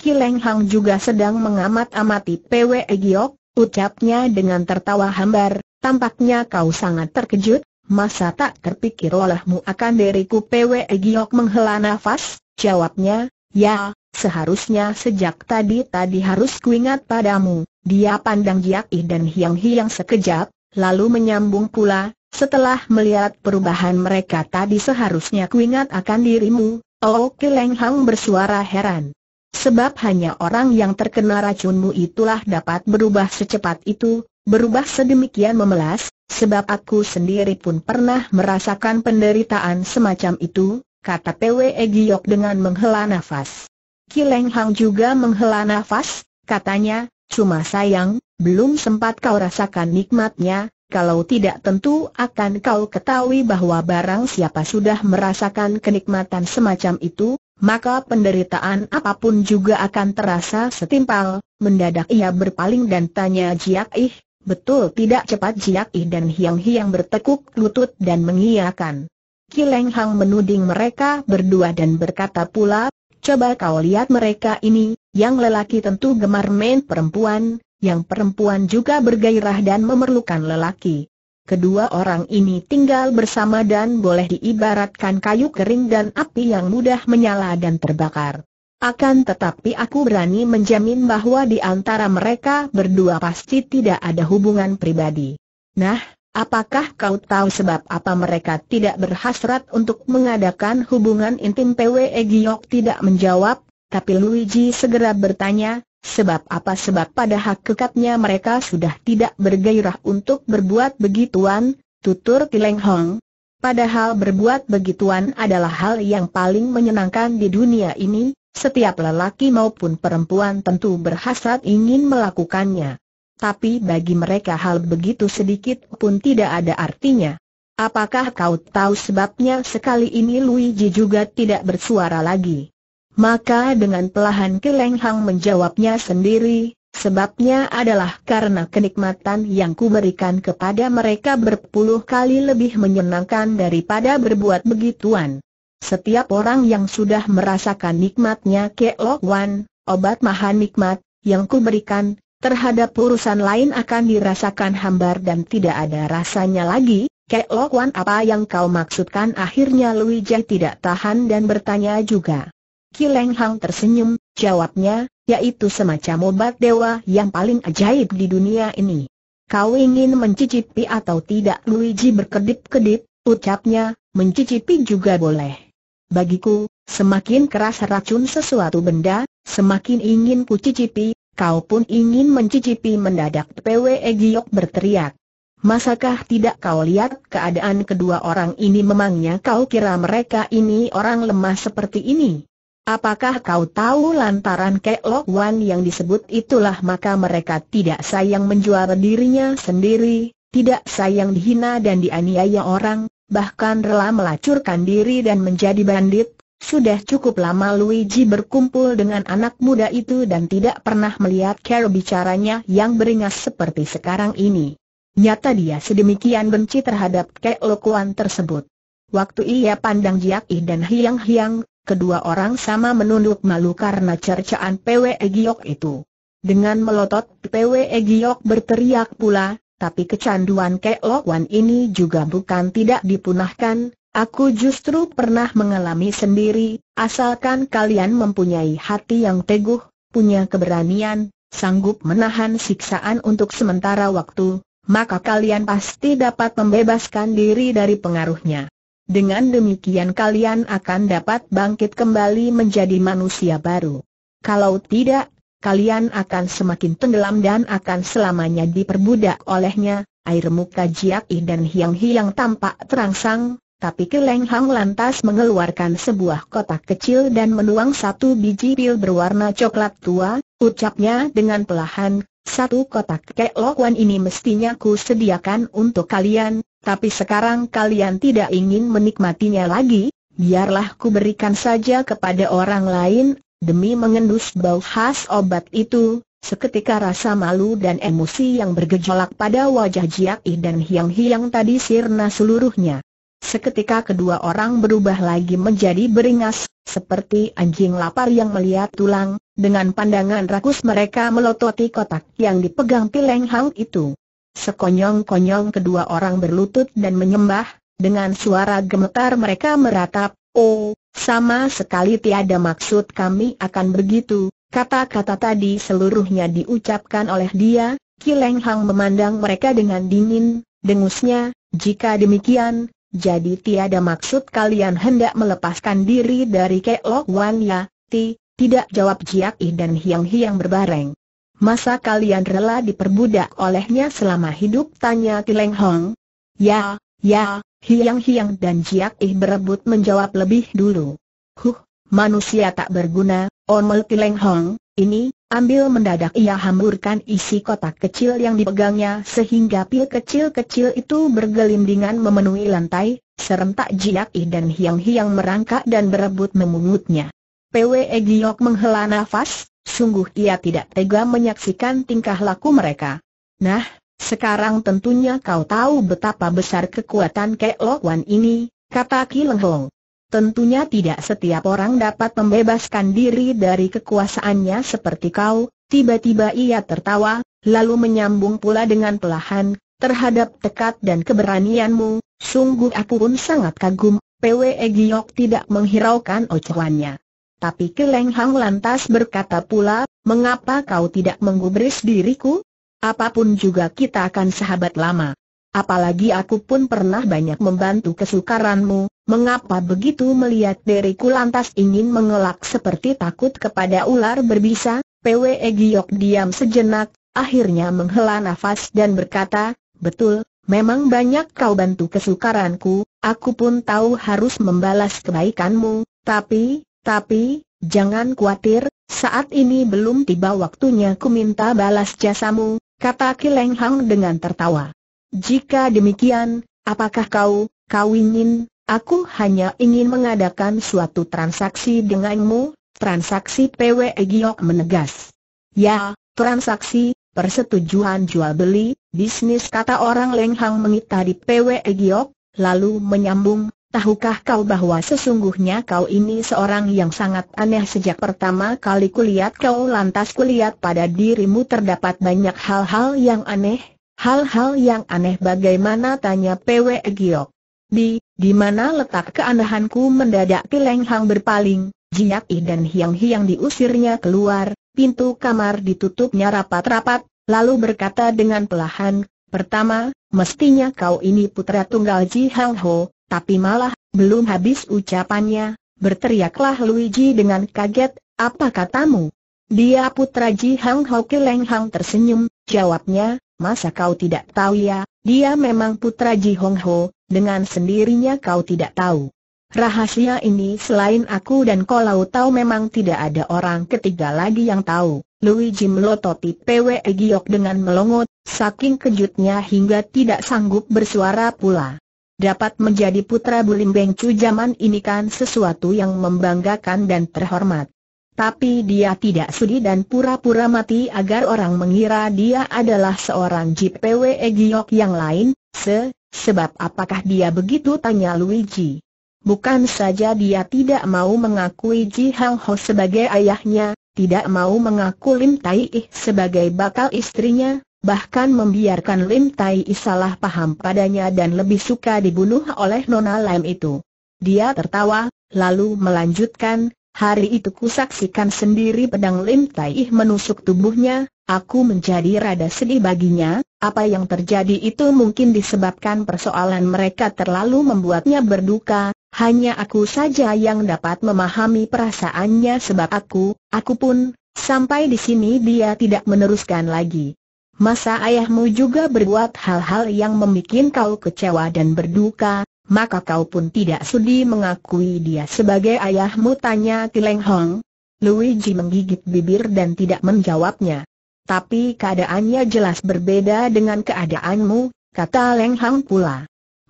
Kileng Hang juga sedang mengamat-amati PWE Giok, ucapnya dengan tertawa hambar, tampaknya kau sangat terkejut, Masa tak terpikir olehmu akan diriku Pwe Giok menghela nafas, jawabnya, ya, seharusnya sejak tadi-tadi harus kuingat padamu, dia pandang Jiak Ih dan Hiang Hiang sekejap, lalu menyambung pula, setelah melihat perubahan mereka tadi seharusnya kuingat akan dirimu, Oh Kileng Hang bersuara heran. Sebab hanya orang yang terkena racunmu itulah dapat berubah secepat itu, berubah sedemikian memelas, sebab aku sendiri pun pernah merasakan penderitaan semacam itu, kata Pwe Giok dengan menghela nafas. Kileng Hang juga menghela nafas, katanya, cuma sayang, belum sempat kau rasakan nikmatnya, kalau tidak tentu akan kau ketahui bahwa barang siapa sudah merasakan kenikmatan semacam itu, maka penderitaan apapun juga akan terasa setimpal. Mendadak ia berpaling dan tanya Jiak Ih, Betul tidak cepat Jiak I dan Hiang Hiang bertekuk lutut dan mengiyakan. Kileng Hang menuding mereka berdua dan berkata pula, coba kau lihat mereka ini, yang lelaki tentu gemar main perempuan, yang perempuan juga bergairah dan memerlukan lelaki. Kedua orang ini tinggal bersama dan boleh diibaratkan kayu kering dan api yang mudah menyala dan terbakar. Akan tetapi aku berani menjamin bahwa di antara mereka berdua pasti tidak ada hubungan pribadi. Nah, apakah kau tahu sebab apa mereka tidak berhasrat untuk mengadakan hubungan intim PWE Giyok tidak menjawab, tapi Luigi segera bertanya, sebab apa sebab pada hakikatnya mereka sudah tidak bergairah untuk berbuat begituan, tutur Kileng Hong. Padahal berbuat begituan adalah hal yang paling menyenangkan di dunia ini, setiap lelaki maupun perempuan tentu berhasrat ingin melakukannya. Tapi bagi mereka hal begitu sedikit pun tidak ada artinya. Apakah kau tahu sebabnya sekali ini Luigi juga tidak bersuara lagi? Maka dengan pelahan kelenghang menjawabnya sendiri, sebabnya adalah karena kenikmatan yang kuberikan kepada mereka berpuluh kali lebih menyenangkan daripada berbuat begituan. Setiap orang yang sudah merasakan nikmatnya Lok Wan, obat maha nikmat, yang kuberikan, terhadap urusan lain akan dirasakan hambar dan tidak ada rasanya lagi, Lok Wan apa yang kau maksudkan akhirnya Lui Jai tidak tahan dan bertanya juga. Kileng Hang tersenyum, jawabnya, yaitu semacam obat dewa yang paling ajaib di dunia ini. Kau ingin mencicipi atau tidak Luigi berkedip-kedip, ucapnya, mencicipi juga boleh. Bagiku, semakin keras racun sesuatu benda, semakin ingin ku cicipi, kau pun ingin mencicipi mendadak PWE Giyok berteriak. Masakah tidak kau lihat keadaan kedua orang ini memangnya kau kira mereka ini orang lemah seperti ini? Apakah kau tahu lantaran Kek Lok Wan yang disebut itulah maka mereka tidak sayang menjual dirinya sendiri, tidak sayang dihina dan dianiaya orang, bahkan rela melacurkan diri dan menjadi bandit, sudah cukup lama Luigi berkumpul dengan anak muda itu dan tidak pernah melihat cara bicaranya yang beringas seperti sekarang ini. Nyata dia sedemikian benci terhadap keelokuan tersebut. Waktu ia pandang Jiak I dan Hiang Hiang, kedua orang sama menunduk malu karena cercaan PW e Giok itu. Dengan melotot, PW e Giok berteriak pula, tapi kecanduan Lok Wan ini juga bukan tidak dipunahkan, aku justru pernah mengalami sendiri, asalkan kalian mempunyai hati yang teguh, punya keberanian, sanggup menahan siksaan untuk sementara waktu, maka kalian pasti dapat membebaskan diri dari pengaruhnya. Dengan demikian kalian akan dapat bangkit kembali menjadi manusia baru. Kalau tidak, kalian akan semakin tenggelam dan akan selamanya diperbudak olehnya. Air muka Jiak I dan Hiang Hiang tampak terangsang, tapi Keleng Hang lantas mengeluarkan sebuah kotak kecil dan menuang satu biji pil berwarna coklat tua, ucapnya dengan pelahan, satu kotak kek lokuan ini mestinya ku sediakan untuk kalian, tapi sekarang kalian tidak ingin menikmatinya lagi, biarlah ku berikan saja kepada orang lain, Demi mengendus bau khas obat itu, seketika rasa malu dan emosi yang bergejolak pada wajah Jiak I dan Hiang Hiang tadi sirna seluruhnya. Seketika kedua orang berubah lagi menjadi beringas, seperti anjing lapar yang melihat tulang, dengan pandangan rakus mereka melototi kotak yang dipegang Pileng Hang itu. Sekonyong-konyong kedua orang berlutut dan menyembah, dengan suara gemetar mereka meratap, Oh, sama sekali tiada maksud kami akan begitu, kata-kata tadi seluruhnya diucapkan oleh dia, Kileng Hang memandang mereka dengan dingin, dengusnya, jika demikian, jadi tiada maksud kalian hendak melepaskan diri dari Keok Wan Ya, ti, tidak jawab Jiak I dan Hiang Hiang berbareng. Masa kalian rela diperbudak olehnya selama hidup? Tanya Kileng Hang. Ya, ya, Hiang Hiang dan Jiak Ih berebut menjawab lebih dulu. Huh, manusia tak berguna, Omel Kileng Hong, ini, ambil mendadak ia hamburkan isi kotak kecil yang dipegangnya sehingga pil kecil-kecil itu bergelindingan memenuhi lantai, serentak Jiak Ih dan Hiang Hiang merangkak dan berebut memungutnya. PWE Giok menghela nafas, sungguh ia tidak tega menyaksikan tingkah laku mereka. Nah, sekarang tentunya kau tahu betapa besar kekuatan Kek Lok Wan ini, kata Ki Leng Hong. Tentunya tidak setiap orang dapat membebaskan diri dari kekuasaannya seperti kau, tiba-tiba ia tertawa, lalu menyambung pula dengan pelahan, terhadap tekad dan keberanianmu, sungguh aku pun sangat kagum, PWE Giyok tidak menghiraukan ocehannya. Tapi Leng Hang lantas berkata pula, mengapa kau tidak menggubris diriku? Apapun juga kita akan sahabat lama. Apalagi aku pun pernah banyak membantu kesukaranmu, mengapa begitu melihat diriku lantas ingin mengelak seperti takut kepada ular berbisa? PWE Giok diam sejenak, akhirnya menghela nafas dan berkata, betul, memang banyak kau bantu kesukaranku, aku pun tahu harus membalas kebaikanmu, tapi, tapi, jangan khawatir, saat ini belum tiba waktunya ku minta balas jasamu, kata Kileng Hang dengan tertawa. Jika demikian, apakah kau, kau ingin, aku hanya ingin mengadakan suatu transaksi denganmu, transaksi PW Giok menegas. Ya, transaksi, persetujuan jual-beli, bisnis kata orang Leng Hang mengitari PW Giok, lalu menyambung, Tahukah kau bahwa sesungguhnya kau ini seorang yang sangat aneh sejak pertama kali kulihat kau lantas kulihat pada dirimu terdapat banyak hal-hal yang aneh, hal-hal yang aneh bagaimana tanya PW Giok. Di, di mana letak keanehanku mendadak Pileng Hang berpaling, jinak I dan Hiang Hiang diusirnya keluar, pintu kamar ditutupnya rapat-rapat, lalu berkata dengan pelahan, pertama, mestinya kau ini putra tunggal Ji Hang Ho, tapi malah, belum habis ucapannya, berteriaklah Luigi dengan kaget, apa katamu? Dia putra Ji Hang Ho Leng Hang tersenyum, jawabnya, masa kau tidak tahu ya, dia memang putra Ji Hong Ho, dengan sendirinya kau tidak tahu. Rahasia ini selain aku dan Kolau tahu memang tidak ada orang ketiga lagi yang tahu. Luigi melototi PWE Giok dengan melongot, saking kejutnya hingga tidak sanggup bersuara pula. Dapat menjadi putra Bulim Cu zaman ini kan sesuatu yang membanggakan dan terhormat. Tapi dia tidak sudi dan pura-pura mati agar orang mengira dia adalah seorang JPW Giok yang lain, se, sebab apakah dia begitu tanya Luigi. Bukan saja dia tidak mau mengakui Ji Hang Ho sebagai ayahnya, tidak mau mengaku Lim Tai Ih sebagai bakal istrinya, bahkan membiarkan Lim Tai I salah paham padanya dan lebih suka dibunuh oleh Nona Lam itu. Dia tertawa, lalu melanjutkan, hari itu kusaksikan sendiri pedang Lim Tai I menusuk tubuhnya, Aku menjadi rada sedih baginya, apa yang terjadi itu mungkin disebabkan persoalan mereka terlalu membuatnya berduka, hanya aku saja yang dapat memahami perasaannya sebab aku, aku pun, sampai di sini dia tidak meneruskan lagi masa ayahmu juga berbuat hal-hal yang membuat kau kecewa dan berduka, maka kau pun tidak sudi mengakui dia sebagai ayahmu tanya Tileng Hong. Luigi menggigit bibir dan tidak menjawabnya. Tapi keadaannya jelas berbeda dengan keadaanmu, kata Leng Hong pula.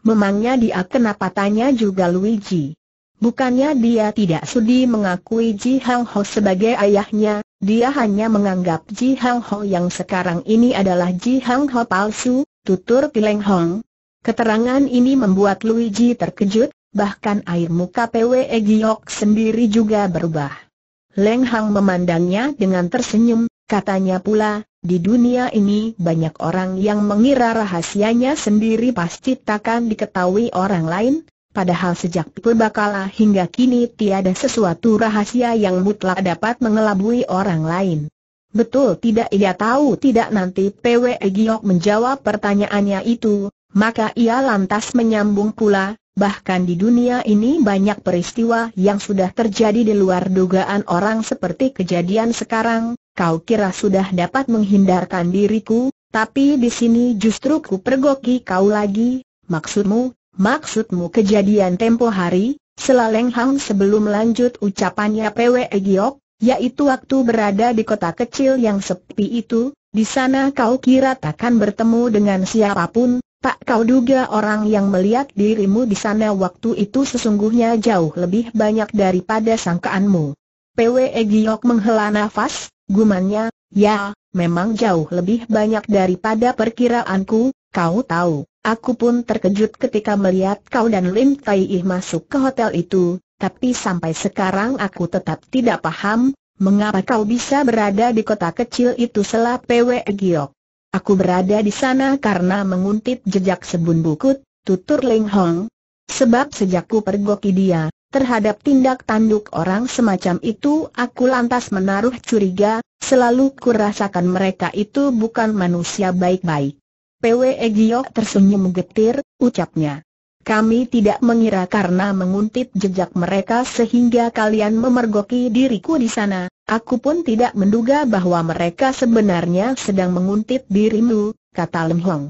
Memangnya dia kenapa tanya juga Luigi. Bukannya dia tidak sudi mengakui Ji Hang Ho sebagai ayahnya, dia hanya menganggap Ji Hang Ho yang sekarang ini adalah Ji Hang Ho palsu, tutur Pileng Hong. Keterangan ini membuat Luigi terkejut, bahkan air muka Pwe Giok sendiri juga berubah. Leng Hang memandangnya dengan tersenyum, katanya pula, di dunia ini banyak orang yang mengira rahasianya sendiri pasti takkan diketahui orang lain, Padahal sejak purbakala hingga kini tiada sesuatu rahasia yang mutlak dapat mengelabui orang lain. Betul tidak ia tahu tidak nanti PW Giok menjawab pertanyaannya itu, maka ia lantas menyambung pula, bahkan di dunia ini banyak peristiwa yang sudah terjadi di luar dugaan orang seperti kejadian sekarang, kau kira sudah dapat menghindarkan diriku, tapi di sini justru ku pergoki kau lagi, maksudmu Maksudmu kejadian tempo hari, Selaleng Hang sebelum lanjut ucapannya PW Giok, yaitu waktu berada di kota kecil yang sepi itu, di sana kau kira takkan bertemu dengan siapapun, tak kau duga orang yang melihat dirimu di sana waktu itu sesungguhnya jauh lebih banyak daripada sangkaanmu. PW Giok menghela nafas, gumannya, ya, memang jauh lebih banyak daripada perkiraanku, Kau tahu, aku pun terkejut ketika melihat kau dan Lim Tai Ih masuk ke hotel itu, tapi sampai sekarang aku tetap tidak paham, mengapa kau bisa berada di kota kecil itu selah PW Giok. Aku berada di sana karena menguntit jejak sebun bukut, tutur Ling Hong. Sebab sejak ku pergoki dia, Terhadap tindak tanduk orang semacam itu aku lantas menaruh curiga, selalu kurasakan mereka itu bukan manusia baik-baik. PWE Giok tersenyum getir, ucapnya. Kami tidak mengira karena menguntit jejak mereka sehingga kalian memergoki diriku di sana, aku pun tidak menduga bahwa mereka sebenarnya sedang menguntit dirimu, kata Lem Hong.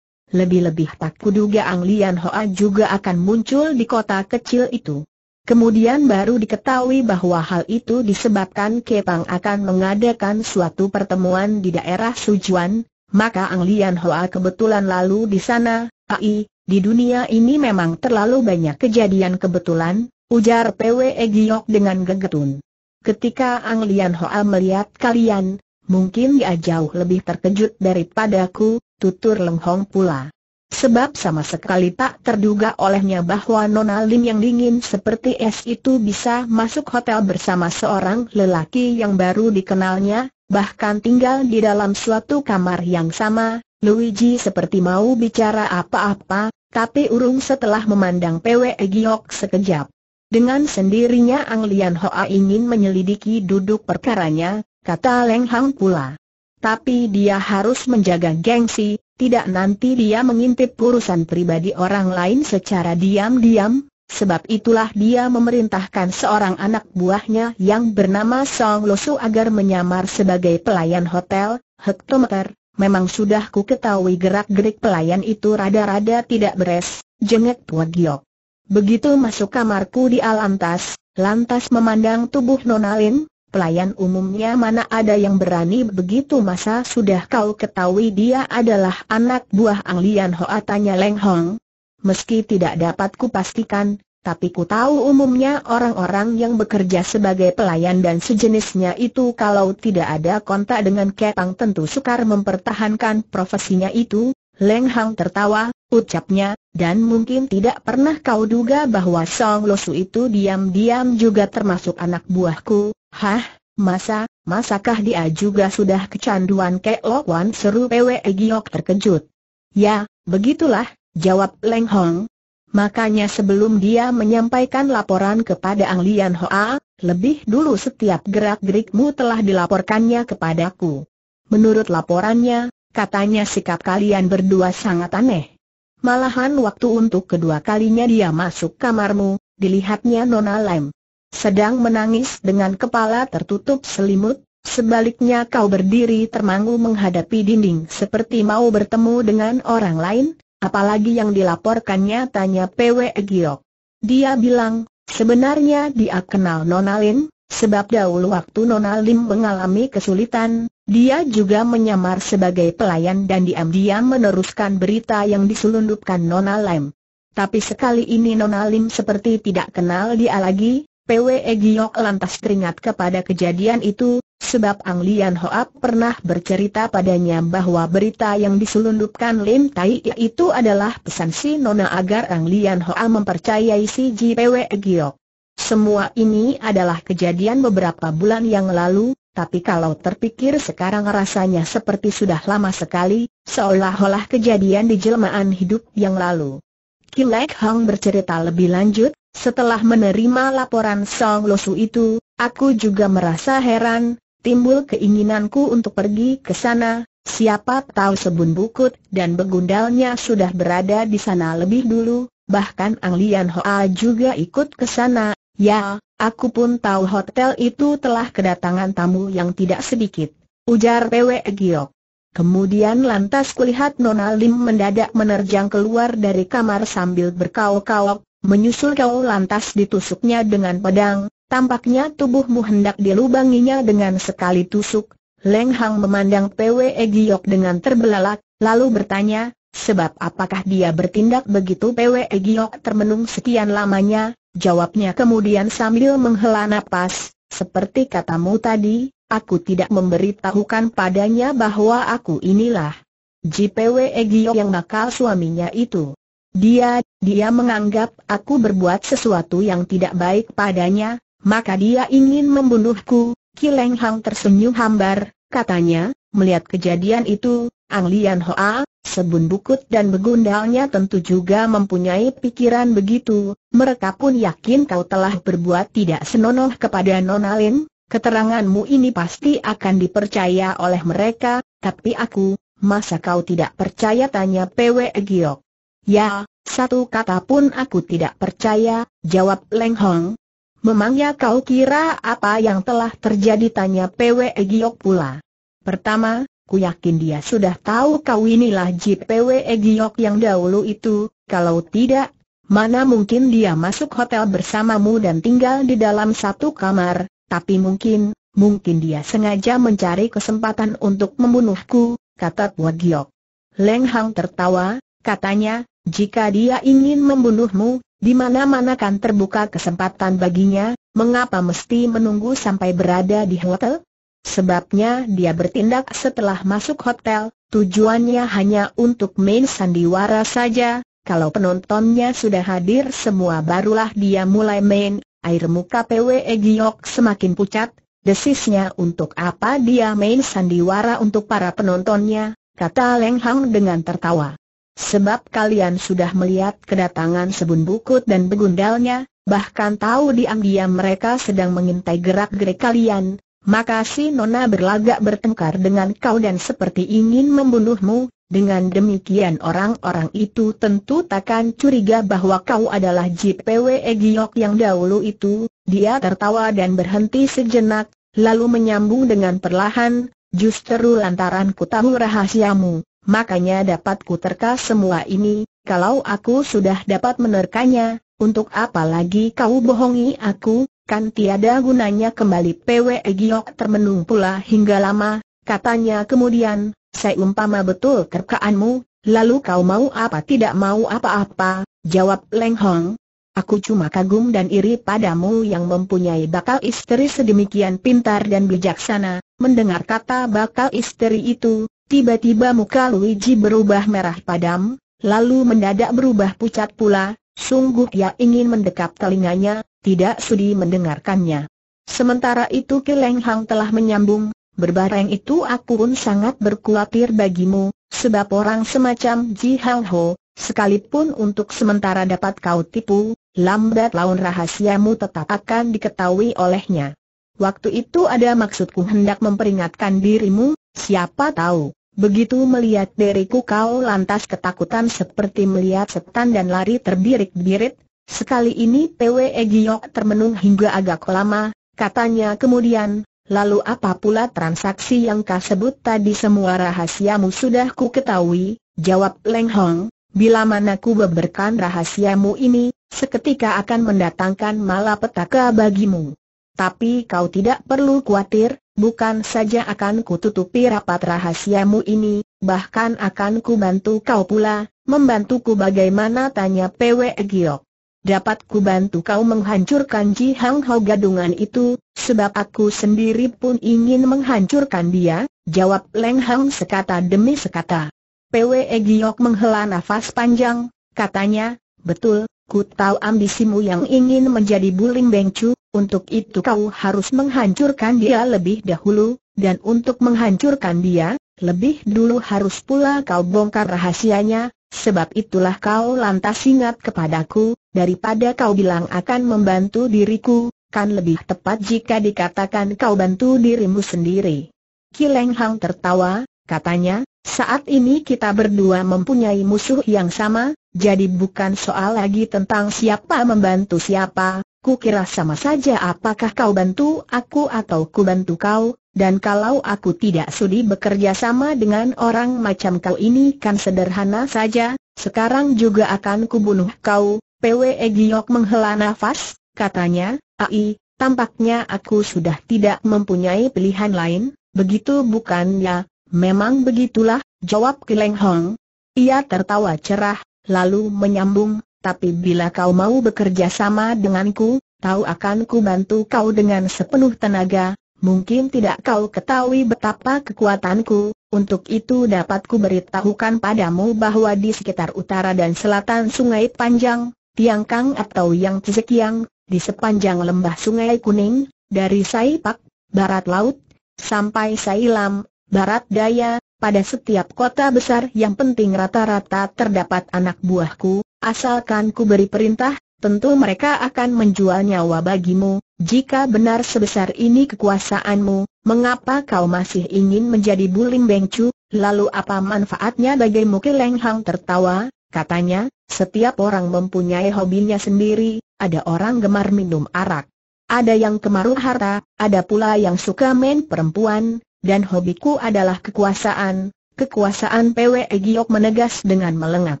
Lebih-lebih tak kuduga Ang Lian Hoa juga akan muncul di kota kecil itu. Kemudian baru diketahui bahwa hal itu disebabkan Kepang akan mengadakan suatu pertemuan di daerah Sujuan, maka Ang Lian Hoa kebetulan lalu di sana, ai, di dunia ini memang terlalu banyak kejadian kebetulan, ujar PW e Giok dengan gegetun. Ketika Ang Lian Hoa melihat kalian, mungkin dia jauh lebih terkejut daripadaku, tutur Leng Hong pula. Sebab sama sekali tak terduga olehnya bahwa Nona Lim yang dingin seperti es itu bisa masuk hotel bersama seorang lelaki yang baru dikenalnya, bahkan tinggal di dalam suatu kamar yang sama, Luigi seperti mau bicara apa-apa, tapi urung setelah memandang Pwe Giok sekejap. Dengan sendirinya Ang Lian Hoa ingin menyelidiki duduk perkaranya, kata Leng Hang pula. Tapi dia harus menjaga gengsi, tidak nanti dia mengintip urusan pribadi orang lain secara diam-diam, Sebab itulah dia memerintahkan seorang anak buahnya yang bernama Song Losu agar menyamar sebagai pelayan hotel, hektometer. Memang sudah ku ketahui gerak-gerik pelayan itu rada-rada tidak beres, jengek Tua Giok. Begitu masuk kamarku di alantas, lantas memandang tubuh Nonalin, pelayan umumnya mana ada yang berani begitu masa sudah kau ketahui dia adalah anak buah Anglian Hoa tanya Leng Hong, Meski tidak dapat kupastikan, tapi ku tahu umumnya orang-orang yang bekerja sebagai pelayan dan sejenisnya itu kalau tidak ada kontak dengan Kepang tentu sukar mempertahankan profesinya itu. Leng Hang tertawa, ucapnya, dan mungkin tidak pernah kau duga bahwa Song Losu itu diam-diam juga termasuk anak buahku. Hah, masa, masakah dia juga sudah kecanduan Kek Lok Wan seru Pwe Giok terkejut. Ya, begitulah, Jawab Leng Hong. Makanya sebelum dia menyampaikan laporan kepada Ang Lian Hoa, lebih dulu setiap gerak-gerikmu telah dilaporkannya kepadaku. Menurut laporannya, katanya sikap kalian berdua sangat aneh. Malahan waktu untuk kedua kalinya dia masuk kamarmu, dilihatnya Nona Lam sedang menangis dengan kepala tertutup selimut, sebaliknya kau berdiri termangu menghadapi dinding seperti mau bertemu dengan orang lain, Apalagi yang dilaporkannya tanya Pwe Giok. Dia bilang, sebenarnya dia kenal Nona Lin, sebab dahulu waktu Nona Lim mengalami kesulitan, dia juga menyamar sebagai pelayan dan diam-diam meneruskan berita yang diselundupkan Nona Lim. Tapi sekali ini Nona Lim seperti tidak kenal dia lagi, PWE Giok lantas teringat kepada kejadian itu, sebab Ang Lian Hoap pernah bercerita padanya bahwa berita yang diselundupkan Lim Tai itu adalah pesan si Nona agar Ang Lian Hoap mempercayai si Ji PWE Giok. Semua ini adalah kejadian beberapa bulan yang lalu, tapi kalau terpikir sekarang rasanya seperti sudah lama sekali, seolah-olah kejadian di jelmaan hidup yang lalu. Kilek Hong bercerita lebih lanjut, setelah menerima laporan Song Losu itu, aku juga merasa heran, timbul keinginanku untuk pergi ke sana, siapa tahu Sebun Bukut dan begundalnya sudah berada di sana lebih dulu, bahkan Ang Lian Hoa juga ikut ke sana, ya, aku pun tahu hotel itu telah kedatangan tamu yang tidak sedikit, ujar Pwe Giok. Kemudian lantas kulihat Nona Lim mendadak menerjang keluar dari kamar sambil berkauk kauk Menyusul kau lantas ditusuknya dengan pedang, tampaknya tubuhmu hendak dilubanginya dengan sekali tusuk. Leng Hang memandang Pwe Giok dengan terbelalak, lalu bertanya, sebab apakah dia bertindak begitu Pwe Giok termenung sekian lamanya, jawabnya kemudian sambil menghela napas, seperti katamu tadi, aku tidak memberitahukan padanya bahwa aku inilah ji JPW Giok yang nakal suaminya itu. Dia, dia menganggap aku berbuat sesuatu yang tidak baik padanya, maka dia ingin membunuhku. Kileng Hang tersenyum hambar, katanya, melihat kejadian itu, Ang Lian Hoa, sebun bukut dan begundalnya tentu juga mempunyai pikiran begitu, mereka pun yakin kau telah berbuat tidak senonoh kepada Nona Lin, keteranganmu ini pasti akan dipercaya oleh mereka, tapi aku, masa kau tidak percaya tanya Pwe Giok. Ya, satu kata pun aku tidak percaya, jawab Leng Hong. Memangnya kau kira apa yang telah terjadi tanya PW Giok pula. Pertama, ku yakin dia sudah tahu kau inilah Jip PW Giok yang dahulu itu, kalau tidak, mana mungkin dia masuk hotel bersamamu dan tinggal di dalam satu kamar, tapi mungkin, mungkin dia sengaja mencari kesempatan untuk membunuhku, kata Pua Giok. Leng Hang tertawa, katanya, jika dia ingin membunuhmu, di mana-mana kan terbuka kesempatan baginya, mengapa mesti menunggu sampai berada di hotel? Sebabnya dia bertindak setelah masuk hotel, tujuannya hanya untuk main sandiwara saja, kalau penontonnya sudah hadir semua barulah dia mulai main, air muka PWE Giok semakin pucat, desisnya untuk apa dia main sandiwara untuk para penontonnya, kata Leng Hang dengan tertawa. Sebab kalian sudah melihat kedatangan Sebun Bukut dan begundalnya, bahkan tahu diam-diam mereka sedang mengintai gerak-gerik kalian, maka si Nona berlagak bertengkar dengan kau dan seperti ingin membunuhmu, dengan demikian orang-orang itu tentu takkan curiga bahwa kau adalah JPW Egyok yang dahulu itu, dia tertawa dan berhenti sejenak, lalu menyambung dengan perlahan, justru lantaran ku tahu rahasiamu makanya dapat terka semua ini, kalau aku sudah dapat menerkanya, untuk apa lagi kau bohongi aku, kan tiada gunanya kembali P.W.E. Giok termenung pula hingga lama, katanya kemudian, saya umpama betul terkaanmu, lalu kau mau apa tidak mau apa-apa, jawab Leng Hong. Aku cuma kagum dan iri padamu yang mempunyai bakal istri sedemikian pintar dan bijaksana, mendengar kata bakal istri itu, Tiba-tiba muka Luigi berubah merah padam, lalu mendadak berubah pucat pula, sungguh ia ingin mendekap telinganya, tidak sudi mendengarkannya. Sementara itu Kileng Hang telah menyambung, berbareng itu aku pun sangat berkhawatir bagimu, sebab orang semacam Ji Hang Ho, sekalipun untuk sementara dapat kau tipu, lambat laun rahasiamu tetap akan diketahui olehnya. Waktu itu ada maksudku hendak memperingatkan dirimu, siapa tahu. Begitu melihat deriku kau lantas ketakutan seperti melihat setan dan lari terbirit-birit. Sekali ini Pwe Giok termenung hingga agak lama, katanya kemudian, lalu apa pula transaksi yang kau sebut tadi semua rahasiamu sudah ku ketahui, jawab Leng Hong, bila mana ku beberkan rahasiamu ini, seketika akan mendatangkan malapetaka bagimu. Tapi kau tidak perlu khawatir, bukan saja akan kututupi rapat rahasiamu ini, bahkan akan kubantu kau pula, membantuku bagaimana tanya PW Giok. Dapat ku bantu kau menghancurkan Ji Hang Hao gadungan itu, sebab aku sendiri pun ingin menghancurkan dia, jawab Leng Hang sekata demi sekata. PW Giok menghela nafas panjang, katanya, betul, ku tahu ambisimu yang ingin menjadi Bulim Bengcu, untuk itu kau harus menghancurkan dia lebih dahulu, dan untuk menghancurkan dia, lebih dulu harus pula kau bongkar rahasianya, sebab itulah kau lantas ingat kepadaku, daripada kau bilang akan membantu diriku, kan lebih tepat jika dikatakan kau bantu dirimu sendiri. Kileng Hang tertawa, katanya, saat ini kita berdua mempunyai musuh yang sama, jadi bukan soal lagi tentang siapa membantu siapa, Ku kira sama saja apakah kau bantu aku atau ku bantu kau, dan kalau aku tidak sudi bekerja sama dengan orang macam kau ini kan sederhana saja, sekarang juga akan kubunuh kau. PW Giyok menghela nafas, katanya, Ai, tampaknya aku sudah tidak mempunyai pilihan lain, begitu bukannya, memang begitulah, jawab Kileng Hong. Ia tertawa cerah, lalu menyambung, tapi bila kau mau bekerja sama denganku, tahu akan ku bantu kau dengan sepenuh tenaga, mungkin tidak kau ketahui betapa kekuatanku, untuk itu dapat ku beritahukan padamu bahwa di sekitar utara dan selatan sungai panjang, Tiangkang atau Yang Cizekiang, di sepanjang lembah sungai kuning, dari Saipak, barat laut, sampai Sailam, barat daya, pada setiap kota besar yang penting rata-rata terdapat anak buahku, Asalkan ku beri perintah, tentu mereka akan menjual nyawa bagimu, jika benar sebesar ini kekuasaanmu, mengapa kau masih ingin menjadi bulim bengcu, lalu apa manfaatnya bagimu Kileng Hang tertawa, katanya, setiap orang mempunyai hobinya sendiri, ada orang gemar minum arak. Ada yang kemaru harta, ada pula yang suka main perempuan, dan hobiku adalah kekuasaan, kekuasaan PWE Giok menegas dengan melengak.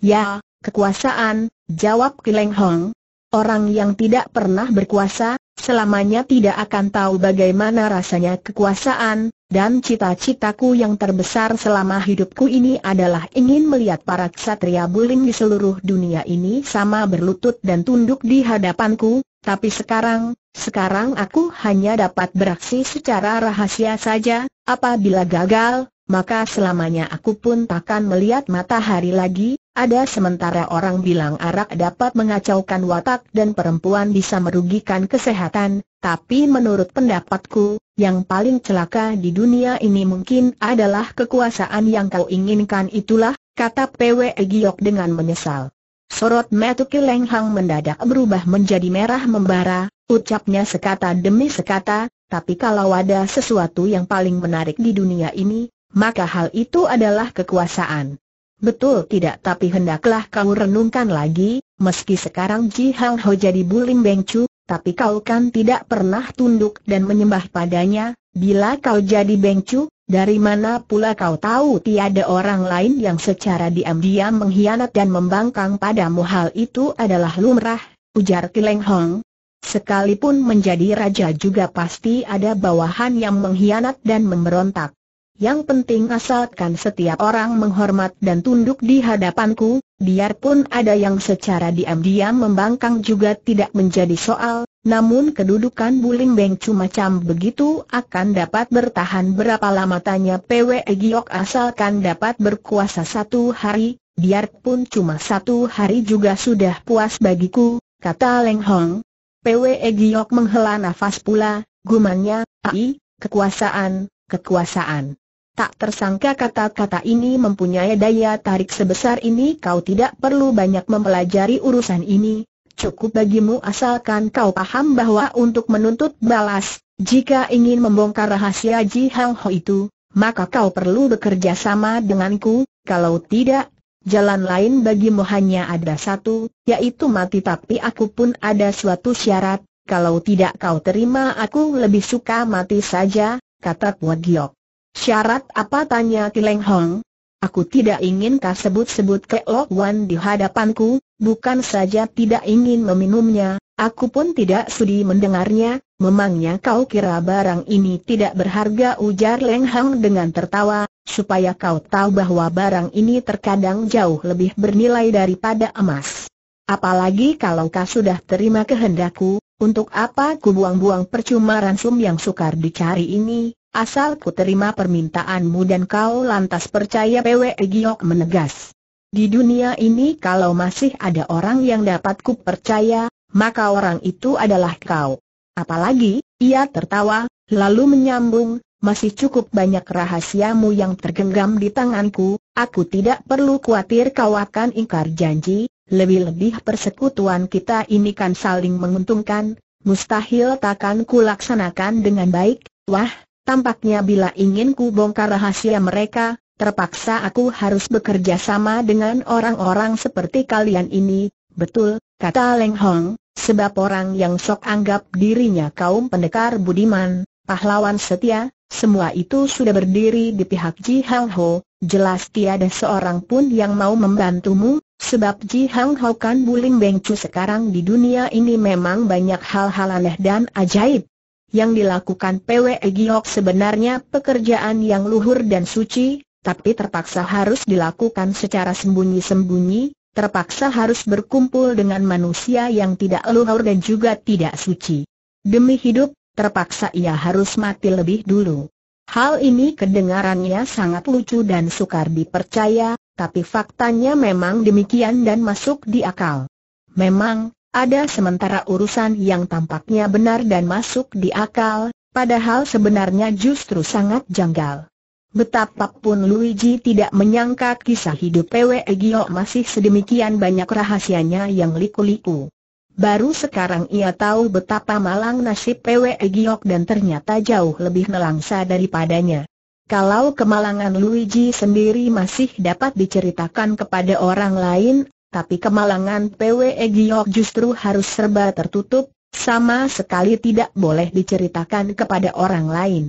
Ya, Kekuasaan, jawab Kileng Hong. Orang yang tidak pernah berkuasa, selamanya tidak akan tahu bagaimana rasanya kekuasaan, dan cita-citaku yang terbesar selama hidupku ini adalah ingin melihat para ksatria buling di seluruh dunia ini sama berlutut dan tunduk di hadapanku, tapi sekarang, sekarang aku hanya dapat beraksi secara rahasia saja, apabila gagal, maka selamanya aku pun takkan melihat matahari lagi, ada sementara orang bilang arak dapat mengacaukan watak dan perempuan bisa merugikan kesehatan, tapi menurut pendapatku, yang paling celaka di dunia ini mungkin adalah kekuasaan yang kau inginkan itulah, kata PW Giok dengan menyesal. Sorot Metu Kileng Hang mendadak berubah menjadi merah membara, ucapnya sekata demi sekata, tapi kalau ada sesuatu yang paling menarik di dunia ini, maka hal itu adalah kekuasaan. Betul tidak tapi hendaklah kau renungkan lagi, meski sekarang Ji Hang Ho jadi Bulim Beng Chu, tapi kau kan tidak pernah tunduk dan menyembah padanya, bila kau jadi Beng Chu, dari mana pula kau tahu tiada orang lain yang secara diam-diam mengkhianat dan membangkang padamu hal itu adalah lumrah, ujar Kileng Hong. Sekalipun menjadi raja juga pasti ada bawahan yang mengkhianat dan memberontak. Yang penting asalkan setiap orang menghormat dan tunduk di hadapanku, biarpun ada yang secara diam-diam membangkang juga tidak menjadi soal, namun kedudukan Bulim Beng macam begitu akan dapat bertahan berapa lama tanya PW Giok asalkan dapat berkuasa satu hari, biarpun cuma satu hari juga sudah puas bagiku, kata Leng Hong. PW Giok menghela nafas pula, gumannya, ai, kekuasaan, kekuasaan. Tak tersangka kata-kata ini mempunyai daya tarik sebesar ini kau tidak perlu banyak mempelajari urusan ini, cukup bagimu asalkan kau paham bahwa untuk menuntut balas, jika ingin membongkar rahasia Ji Hang Ho itu, maka kau perlu bekerja sama denganku, kalau tidak, jalan lain bagimu hanya ada satu, yaitu mati tapi aku pun ada suatu syarat, kalau tidak kau terima aku lebih suka mati saja, kata Puat Giok. Syarat apa tanya Kileng Hong? Aku tidak ingin kau sebut-sebut ke Lok Wan di hadapanku, bukan saja tidak ingin meminumnya, aku pun tidak sudi mendengarnya, memangnya kau kira barang ini tidak berharga ujar Leng Hong dengan tertawa, supaya kau tahu bahwa barang ini terkadang jauh lebih bernilai daripada emas. Apalagi kalau kau sudah terima kehendakku, untuk apa ku buang-buang percuma ransum yang sukar dicari ini? Asal ku terima permintaanmu dan kau lantas percaya PW Giok menegas. Di dunia ini kalau masih ada orang yang dapat ku percaya, maka orang itu adalah kau. Apalagi, ia tertawa, lalu menyambung, masih cukup banyak rahasiamu yang tergenggam di tanganku, aku tidak perlu khawatir kau akan ingkar janji, lebih-lebih persekutuan kita ini kan saling menguntungkan, mustahil takkan laksanakan dengan baik, wah, Tampaknya bila ingin ku bongkar rahasia mereka, terpaksa aku harus bekerja sama dengan orang-orang seperti kalian ini, betul, kata Leng Hong, sebab orang yang sok anggap dirinya kaum pendekar budiman, pahlawan setia, semua itu sudah berdiri di pihak Ji Hang Ho, jelas tiada seorang pun yang mau membantumu, Sebab Ji Hang Ho kan Buling bengcu sekarang di dunia ini memang banyak hal-hal aneh dan ajaib, yang dilakukan PWE Giok sebenarnya pekerjaan yang luhur dan suci, tapi terpaksa harus dilakukan secara sembunyi-sembunyi, terpaksa harus berkumpul dengan manusia yang tidak luhur dan juga tidak suci. Demi hidup, terpaksa ia harus mati lebih dulu. Hal ini kedengarannya sangat lucu dan sukar dipercaya, tapi faktanya memang demikian dan masuk di akal. Memang, ada sementara urusan yang tampaknya benar dan masuk di akal, padahal sebenarnya justru sangat janggal. Betapapun Luigi tidak menyangka kisah hidup Pwe Gio masih sedemikian banyak rahasianya yang liku-liku. Baru sekarang ia tahu betapa malang nasib Pwe Gio dan ternyata jauh lebih nelangsa daripadanya. Kalau kemalangan Luigi sendiri masih dapat diceritakan kepada orang lain, tapi kemalangan PWE Giok justru harus serba tertutup, sama sekali tidak boleh diceritakan kepada orang lain.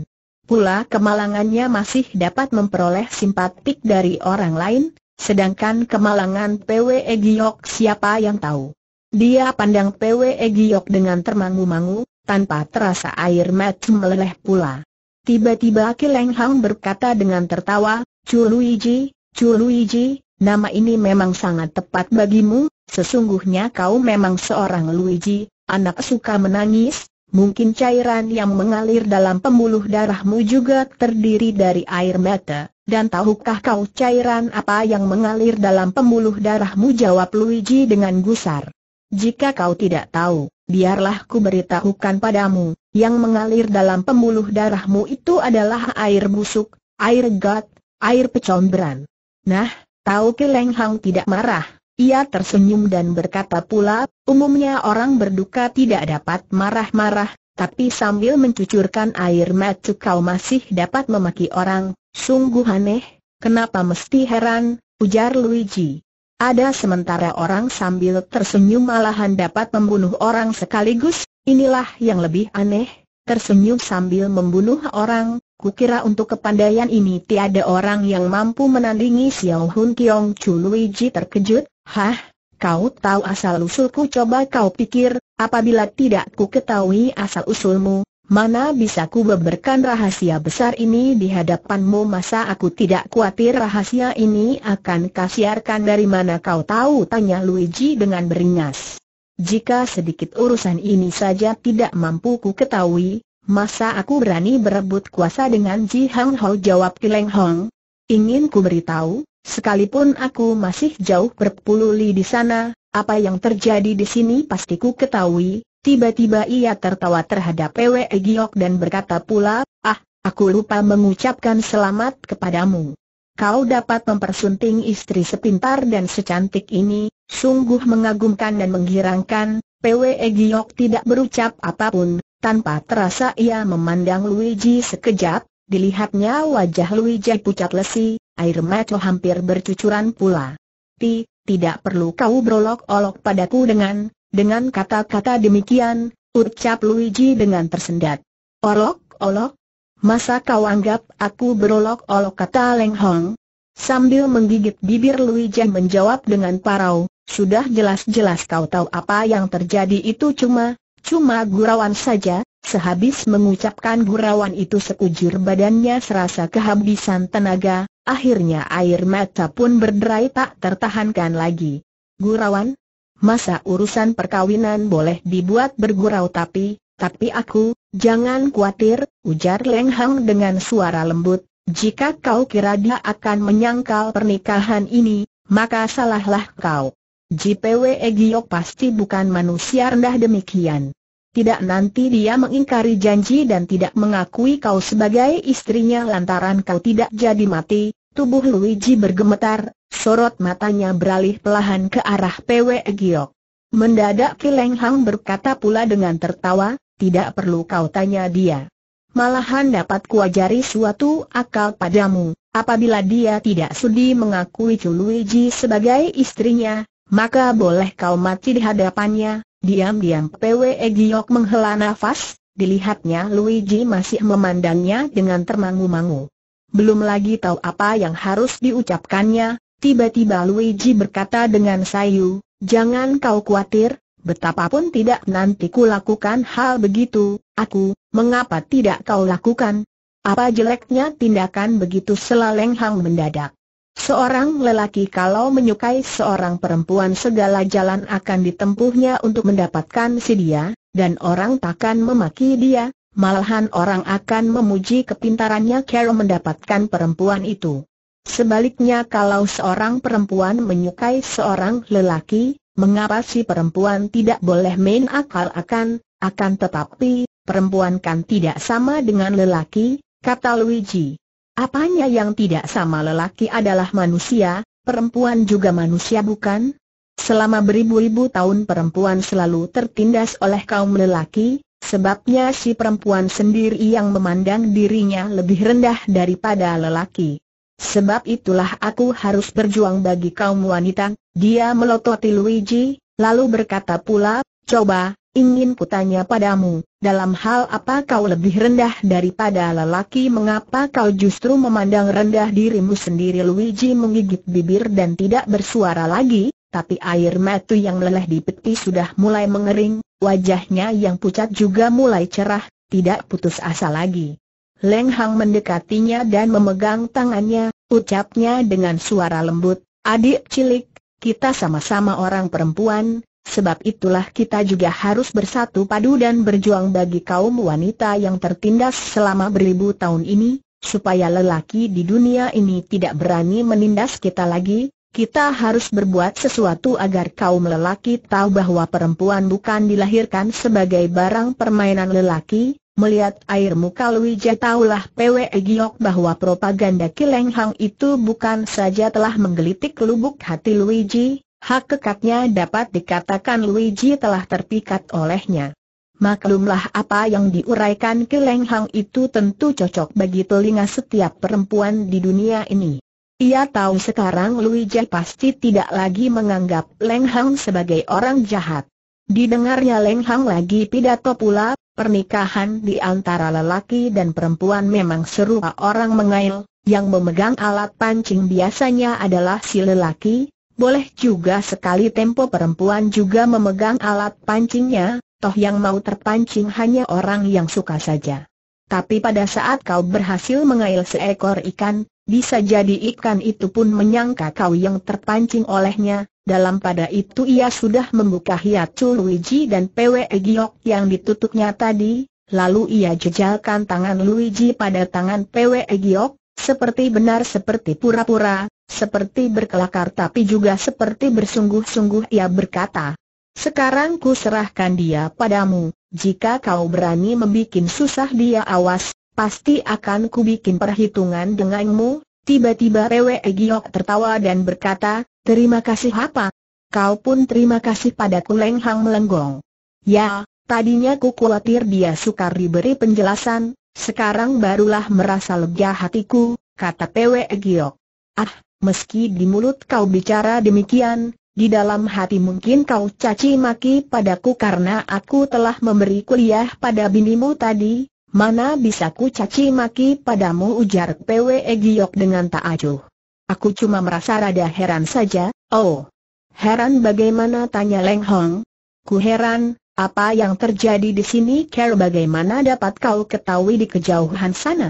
Pula kemalangannya masih dapat memperoleh simpatik dari orang lain, sedangkan kemalangan PWE Giok siapa yang tahu. Dia pandang PWE Giok dengan termangu-mangu, tanpa terasa air mata meleleh pula. Tiba-tiba Kileng Hang berkata dengan tertawa, Chu Luigi, Chu Luigi, Nama ini memang sangat tepat bagimu, sesungguhnya kau memang seorang Luigi, anak suka menangis, mungkin cairan yang mengalir dalam pembuluh darahmu juga terdiri dari air mata, dan tahukah kau cairan apa yang mengalir dalam pembuluh darahmu jawab Luigi dengan gusar. Jika kau tidak tahu, biarlah ku beritahukan padamu, yang mengalir dalam pembuluh darahmu itu adalah air busuk, air gat, air pecombran. Nah, Tahu Ki Leng Hang tidak marah, ia tersenyum dan berkata pula, umumnya orang berduka tidak dapat marah-marah, tapi sambil mencucurkan air mata kau masih dapat memaki orang, sungguh aneh, kenapa mesti heran, ujar Luigi. Ada sementara orang sambil tersenyum malahan dapat membunuh orang sekaligus, inilah yang lebih aneh, tersenyum sambil membunuh orang, Kukira untuk kepandaian ini tiada orang yang mampu menandingi Xiao Hun Kiong Chu Luigi terkejut, Hah, kau tahu asal-usulku coba kau pikir, apabila tidak ku ketahui asal-usulmu, mana bisa ku beberkan rahasia besar ini di hadapanmu masa aku tidak kuatir rahasia ini akan kasiarkan dari mana kau tahu tanya Luigi dengan beringas. Jika sedikit urusan ini saja tidak mampu ku ketahui, Masa aku berani berebut kuasa dengan Ji Hang Ho jawab Kileng Hong? Ingin ku beritahu, sekalipun aku masih jauh berpuluh li di sana, apa yang terjadi di sini pasti ku ketahui. Tiba-tiba ia tertawa terhadap PW e Giok dan berkata pula, ah, aku lupa mengucapkan selamat kepadamu. Kau dapat mempersunting istri sepintar dan secantik ini, sungguh mengagumkan dan menggirangkan, Pwe Giok tidak berucap apapun, tanpa terasa ia memandang Luigi sekejap, dilihatnya wajah Luigi pucat lesi, air mata hampir bercucuran pula. Ti, tidak perlu kau berolok-olok padaku dengan, dengan kata-kata demikian, ucap Luigi dengan tersendat. Olok-olok? Masa kau anggap aku berolok-olok kata Leng Hong? Sambil menggigit bibir Luigi menjawab dengan parau, sudah jelas-jelas kau tahu apa yang terjadi itu cuma, Cuma gurauan saja, sehabis mengucapkan gurauan itu sekujur badannya serasa kehabisan tenaga, akhirnya air mata pun berderai tak tertahankan lagi. Gurauan? Masa urusan perkawinan boleh dibuat bergurau tapi, tapi aku, jangan khawatir, ujar Leng Hang dengan suara lembut, jika kau kira dia akan menyangkal pernikahan ini, maka salahlah kau. JPW Egyok pasti bukan manusia rendah demikian. Tidak nanti dia mengingkari janji dan tidak mengakui kau sebagai istrinya lantaran kau tidak jadi mati, tubuh Luigi bergemetar, sorot matanya beralih pelahan ke arah PW Egyok. Mendadak Kileng Hang berkata pula dengan tertawa, tidak perlu kau tanya dia. Malahan dapat kuajari suatu akal padamu, apabila dia tidak sudi mengakui Chu Luigi sebagai istrinya, maka boleh kau mati di hadapannya. Diam-diam PWE Giok menghela nafas, dilihatnya Luigi masih memandangnya dengan termangu-mangu. Belum lagi tahu apa yang harus diucapkannya, tiba-tiba Luigi berkata dengan sayu, jangan kau khawatir, betapapun tidak nanti lakukan hal begitu, aku, mengapa tidak kau lakukan? Apa jeleknya tindakan begitu selaleng hang mendadak? Seorang lelaki kalau menyukai seorang perempuan segala jalan akan ditempuhnya untuk mendapatkan si dia, dan orang takkan memaki dia, malahan orang akan memuji kepintarannya kalau mendapatkan perempuan itu. Sebaliknya kalau seorang perempuan menyukai seorang lelaki, mengapa si perempuan tidak boleh main akal akan, akan tetapi, perempuan kan tidak sama dengan lelaki, kata Luigi. Apanya yang tidak sama lelaki adalah manusia, perempuan juga manusia bukan? Selama beribu-ribu tahun perempuan selalu tertindas oleh kaum lelaki, sebabnya si perempuan sendiri yang memandang dirinya lebih rendah daripada lelaki. Sebab itulah aku harus berjuang bagi kaum wanita, dia melototi Luigi, lalu berkata pula, coba, Ingin kutanya padamu, dalam hal apa kau lebih rendah daripada lelaki mengapa kau justru memandang rendah dirimu sendiri Luigi menggigit bibir dan tidak bersuara lagi, tapi air mata yang meleleh di peti sudah mulai mengering, wajahnya yang pucat juga mulai cerah, tidak putus asa lagi. Leng Hang mendekatinya dan memegang tangannya, ucapnya dengan suara lembut, adik cilik, kita sama-sama orang perempuan, Sebab itulah kita juga harus bersatu padu dan berjuang bagi kaum wanita yang tertindas selama beribu tahun ini, supaya lelaki di dunia ini tidak berani menindas kita lagi, kita harus berbuat sesuatu agar kaum lelaki tahu bahwa perempuan bukan dilahirkan sebagai barang permainan lelaki. Melihat air muka Luija taulah PWE Giok bahwa propaganda Kileng Hang itu bukan saja telah menggelitik lubuk hati Luigi, Hak kekatnya dapat dikatakan Luigi telah terpikat olehnya. Maklumlah apa yang diuraikan Keleng Hang itu tentu cocok bagi telinga setiap perempuan di dunia ini. Ia tahu sekarang Luigi pasti tidak lagi menganggap Leng sebagai orang jahat. Didengarnya Leng lagi pidato pula, pernikahan di antara lelaki dan perempuan memang serupa orang mengail, yang memegang alat pancing biasanya adalah si lelaki, boleh juga sekali tempo perempuan juga memegang alat pancingnya, toh yang mau terpancing hanya orang yang suka saja. Tapi pada saat kau berhasil mengail seekor ikan, bisa jadi ikan itu pun menyangka kau yang terpancing olehnya, dalam pada itu ia sudah membuka hiat Luigi dan PWE Giok yang ditutupnya tadi, lalu ia jejalkan tangan Luigi pada tangan PWE Giok, seperti benar seperti pura-pura, seperti berkelakar tapi juga seperti bersungguh-sungguh ia berkata. Sekarang ku serahkan dia padamu, jika kau berani membuat susah dia awas, pasti akan ku bikin perhitungan denganmu. Tiba-tiba Rewe Giok tertawa dan berkata, terima kasih apa? Kau pun terima kasih padaku Leng Hang melenggong. Ya, tadinya ku khawatir dia sukar diberi penjelasan, sekarang barulah merasa lega hatiku, kata Pwe Giok. Ah, Meski di mulut kau bicara demikian, di dalam hati mungkin kau caci maki padaku karena aku telah memberi kuliah pada binimu tadi, mana bisa ku caci maki padamu ujar PW Giok dengan tak acuh. Aku cuma merasa rada heran saja, oh. Heran bagaimana tanya Leng Hong? Ku heran, apa yang terjadi di sini care bagaimana dapat kau ketahui di kejauhan sana?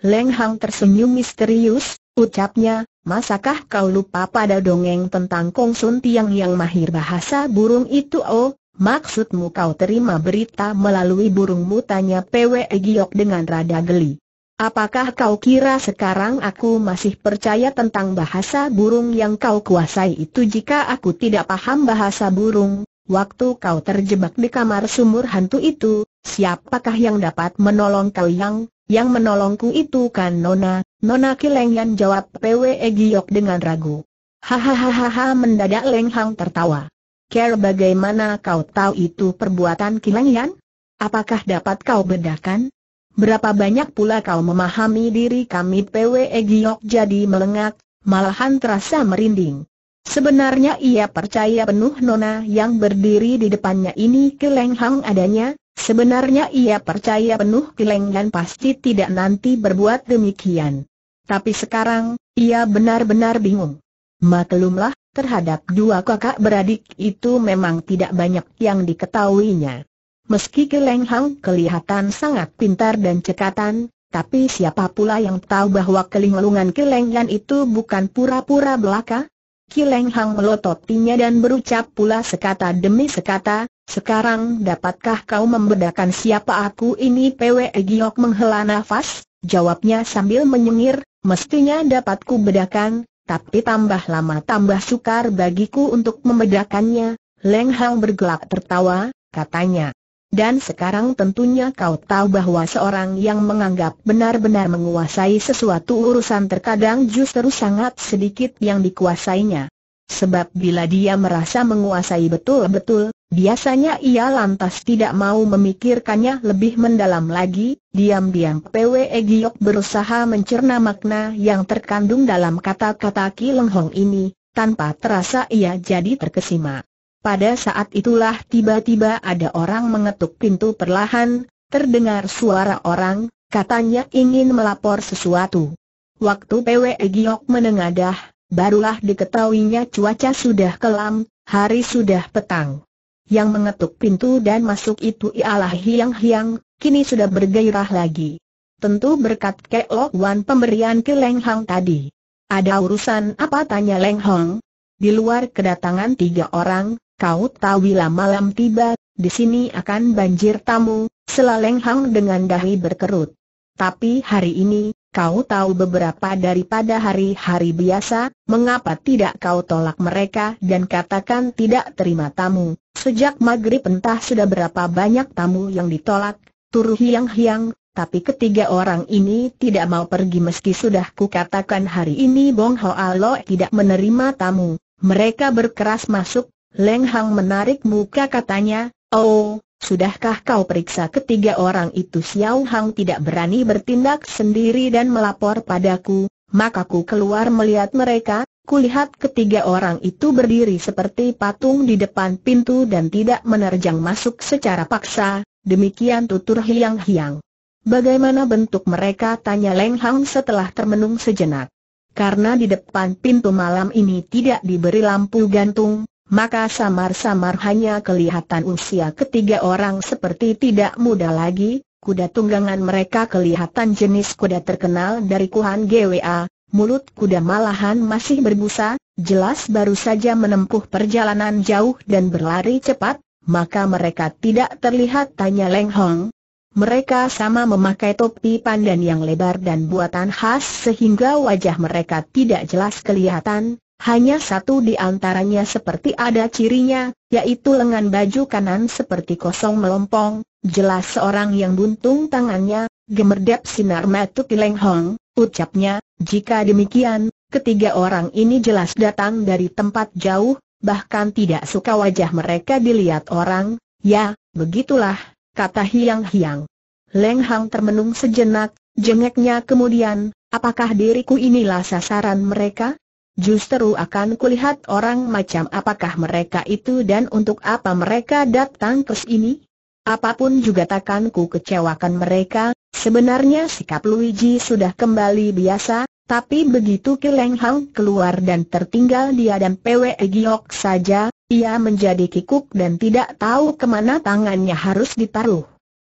Leng Hang tersenyum misterius, ucapnya, masakah kau lupa pada dongeng tentang Kong Sun Tiang yang mahir bahasa burung itu oh, maksudmu kau terima berita melalui burungmu tanya Pwe Giok dengan rada geli. Apakah kau kira sekarang aku masih percaya tentang bahasa burung yang kau kuasai itu jika aku tidak paham bahasa burung? Waktu kau terjebak di kamar sumur hantu itu, siapakah yang dapat menolong kau yang yang menolongku itu kan Nona, Nona yang jawab PWE Giyok dengan ragu. Hahaha mendadak Lenghang tertawa. Care bagaimana kau tahu itu perbuatan yang? Apakah dapat kau bedakan? Berapa banyak pula kau memahami diri kami PWE Giyok jadi melengak, malahan terasa merinding. Sebenarnya ia percaya penuh nona yang berdiri di depannya ini kelenghang adanya, sebenarnya ia percaya penuh Keleng dan pasti tidak nanti berbuat demikian. Tapi sekarang, ia benar-benar bingung. Maklumlah, terhadap dua kakak beradik itu memang tidak banyak yang diketahuinya. Meski kelenghang kelihatan sangat pintar dan cekatan, tapi siapa pula yang tahu bahwa kelinglungan Keleng Yan itu bukan pura-pura belaka? Kileng Hang melototinya dan berucap pula sekata demi sekata, sekarang dapatkah kau membedakan siapa aku ini Pwe Giok menghela nafas? Jawabnya sambil menyengir, mestinya dapatku bedakan, tapi tambah lama tambah sukar bagiku untuk membedakannya. Leng Hang bergelak tertawa, katanya. Dan sekarang tentunya kau tahu bahwa seorang yang menganggap benar-benar menguasai sesuatu urusan terkadang justru sangat sedikit yang dikuasainya. Sebab bila dia merasa menguasai betul-betul, biasanya ia lantas tidak mau memikirkannya lebih mendalam lagi, diam-diam PWE Giyok berusaha mencerna makna yang terkandung dalam kata-kata Ki Leng Hong ini, tanpa terasa ia jadi terkesima. Pada saat itulah tiba-tiba ada orang mengetuk pintu perlahan, terdengar suara orang, katanya ingin melapor sesuatu. Waktu PWE Giok menengadah, barulah diketahuinya cuaca sudah kelam, hari sudah petang. Yang mengetuk pintu dan masuk itu ialah Hiang Hiang, kini sudah bergairah lagi. Tentu berkat Lok Wan pemberian ke Leng Hang tadi. Ada urusan apa tanya Leng Hong? Di luar kedatangan tiga orang, Kau tahu bila malam tiba, di sini akan banjir tamu, selaleng hang dengan dahi berkerut. Tapi hari ini, kau tahu beberapa daripada hari-hari biasa, mengapa tidak kau tolak mereka dan katakan tidak terima tamu. Sejak maghrib entah sudah berapa banyak tamu yang ditolak, turuh hiang-hiang, tapi ketiga orang ini tidak mau pergi meski sudah kukatakan hari ini Bong Hoa Lo tidak menerima tamu. Mereka berkeras masuk, Leng Hang menarik muka katanya, oh, sudahkah kau periksa ketiga orang itu Xiao Hang tidak berani bertindak sendiri dan melapor padaku, maka ku keluar melihat mereka, kulihat ketiga orang itu berdiri seperti patung di depan pintu dan tidak menerjang masuk secara paksa, demikian tutur Hiang Hiang. Bagaimana bentuk mereka tanya Leng Hang setelah termenung sejenak. Karena di depan pintu malam ini tidak diberi lampu gantung, maka samar-samar hanya kelihatan usia ketiga orang seperti tidak muda lagi, kuda tunggangan mereka kelihatan jenis kuda terkenal dari Kuhan GWA, mulut kuda malahan masih berbusa, jelas baru saja menempuh perjalanan jauh dan berlari cepat, maka mereka tidak terlihat tanya Leng Hong. Mereka sama memakai topi pandan yang lebar dan buatan khas sehingga wajah mereka tidak jelas kelihatan, hanya satu di antaranya seperti ada cirinya, yaitu lengan baju kanan seperti kosong melompong, jelas seorang yang buntung tangannya, gemerdep sinar matuk di Hong, ucapnya, jika demikian, ketiga orang ini jelas datang dari tempat jauh, bahkan tidak suka wajah mereka dilihat orang, ya, begitulah, kata Hiang Hiang. Leng Hang termenung sejenak, jengeknya kemudian, apakah diriku inilah sasaran mereka? Justru akan kulihat orang macam apakah mereka itu dan untuk apa mereka datang ke sini? Apapun juga takkan ku kecewakan mereka, sebenarnya sikap Luigi sudah kembali biasa, tapi begitu Kileng Hang keluar dan tertinggal dia dan PW Giok saja, ia menjadi kikuk dan tidak tahu kemana tangannya harus ditaruh.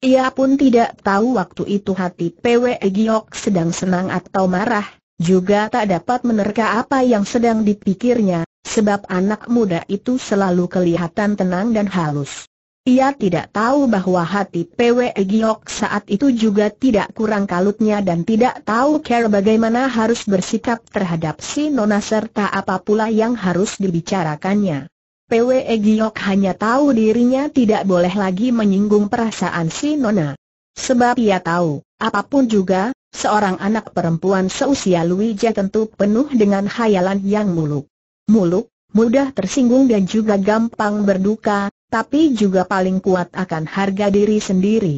Ia pun tidak tahu waktu itu hati PW Giok sedang senang atau marah, juga tak dapat menerka apa yang sedang dipikirnya, sebab anak muda itu selalu kelihatan tenang dan halus. Ia tidak tahu bahwa hati PW Giok saat itu juga tidak kurang kalutnya dan tidak tahu care bagaimana harus bersikap terhadap si Nona serta apa pula yang harus dibicarakannya. PW Giok hanya tahu dirinya tidak boleh lagi menyinggung perasaan si Nona. Sebab ia tahu, Apapun juga, seorang anak perempuan seusia Luija tentu penuh dengan khayalan yang muluk. Muluk, mudah tersinggung dan juga gampang berduka, tapi juga paling kuat akan harga diri sendiri.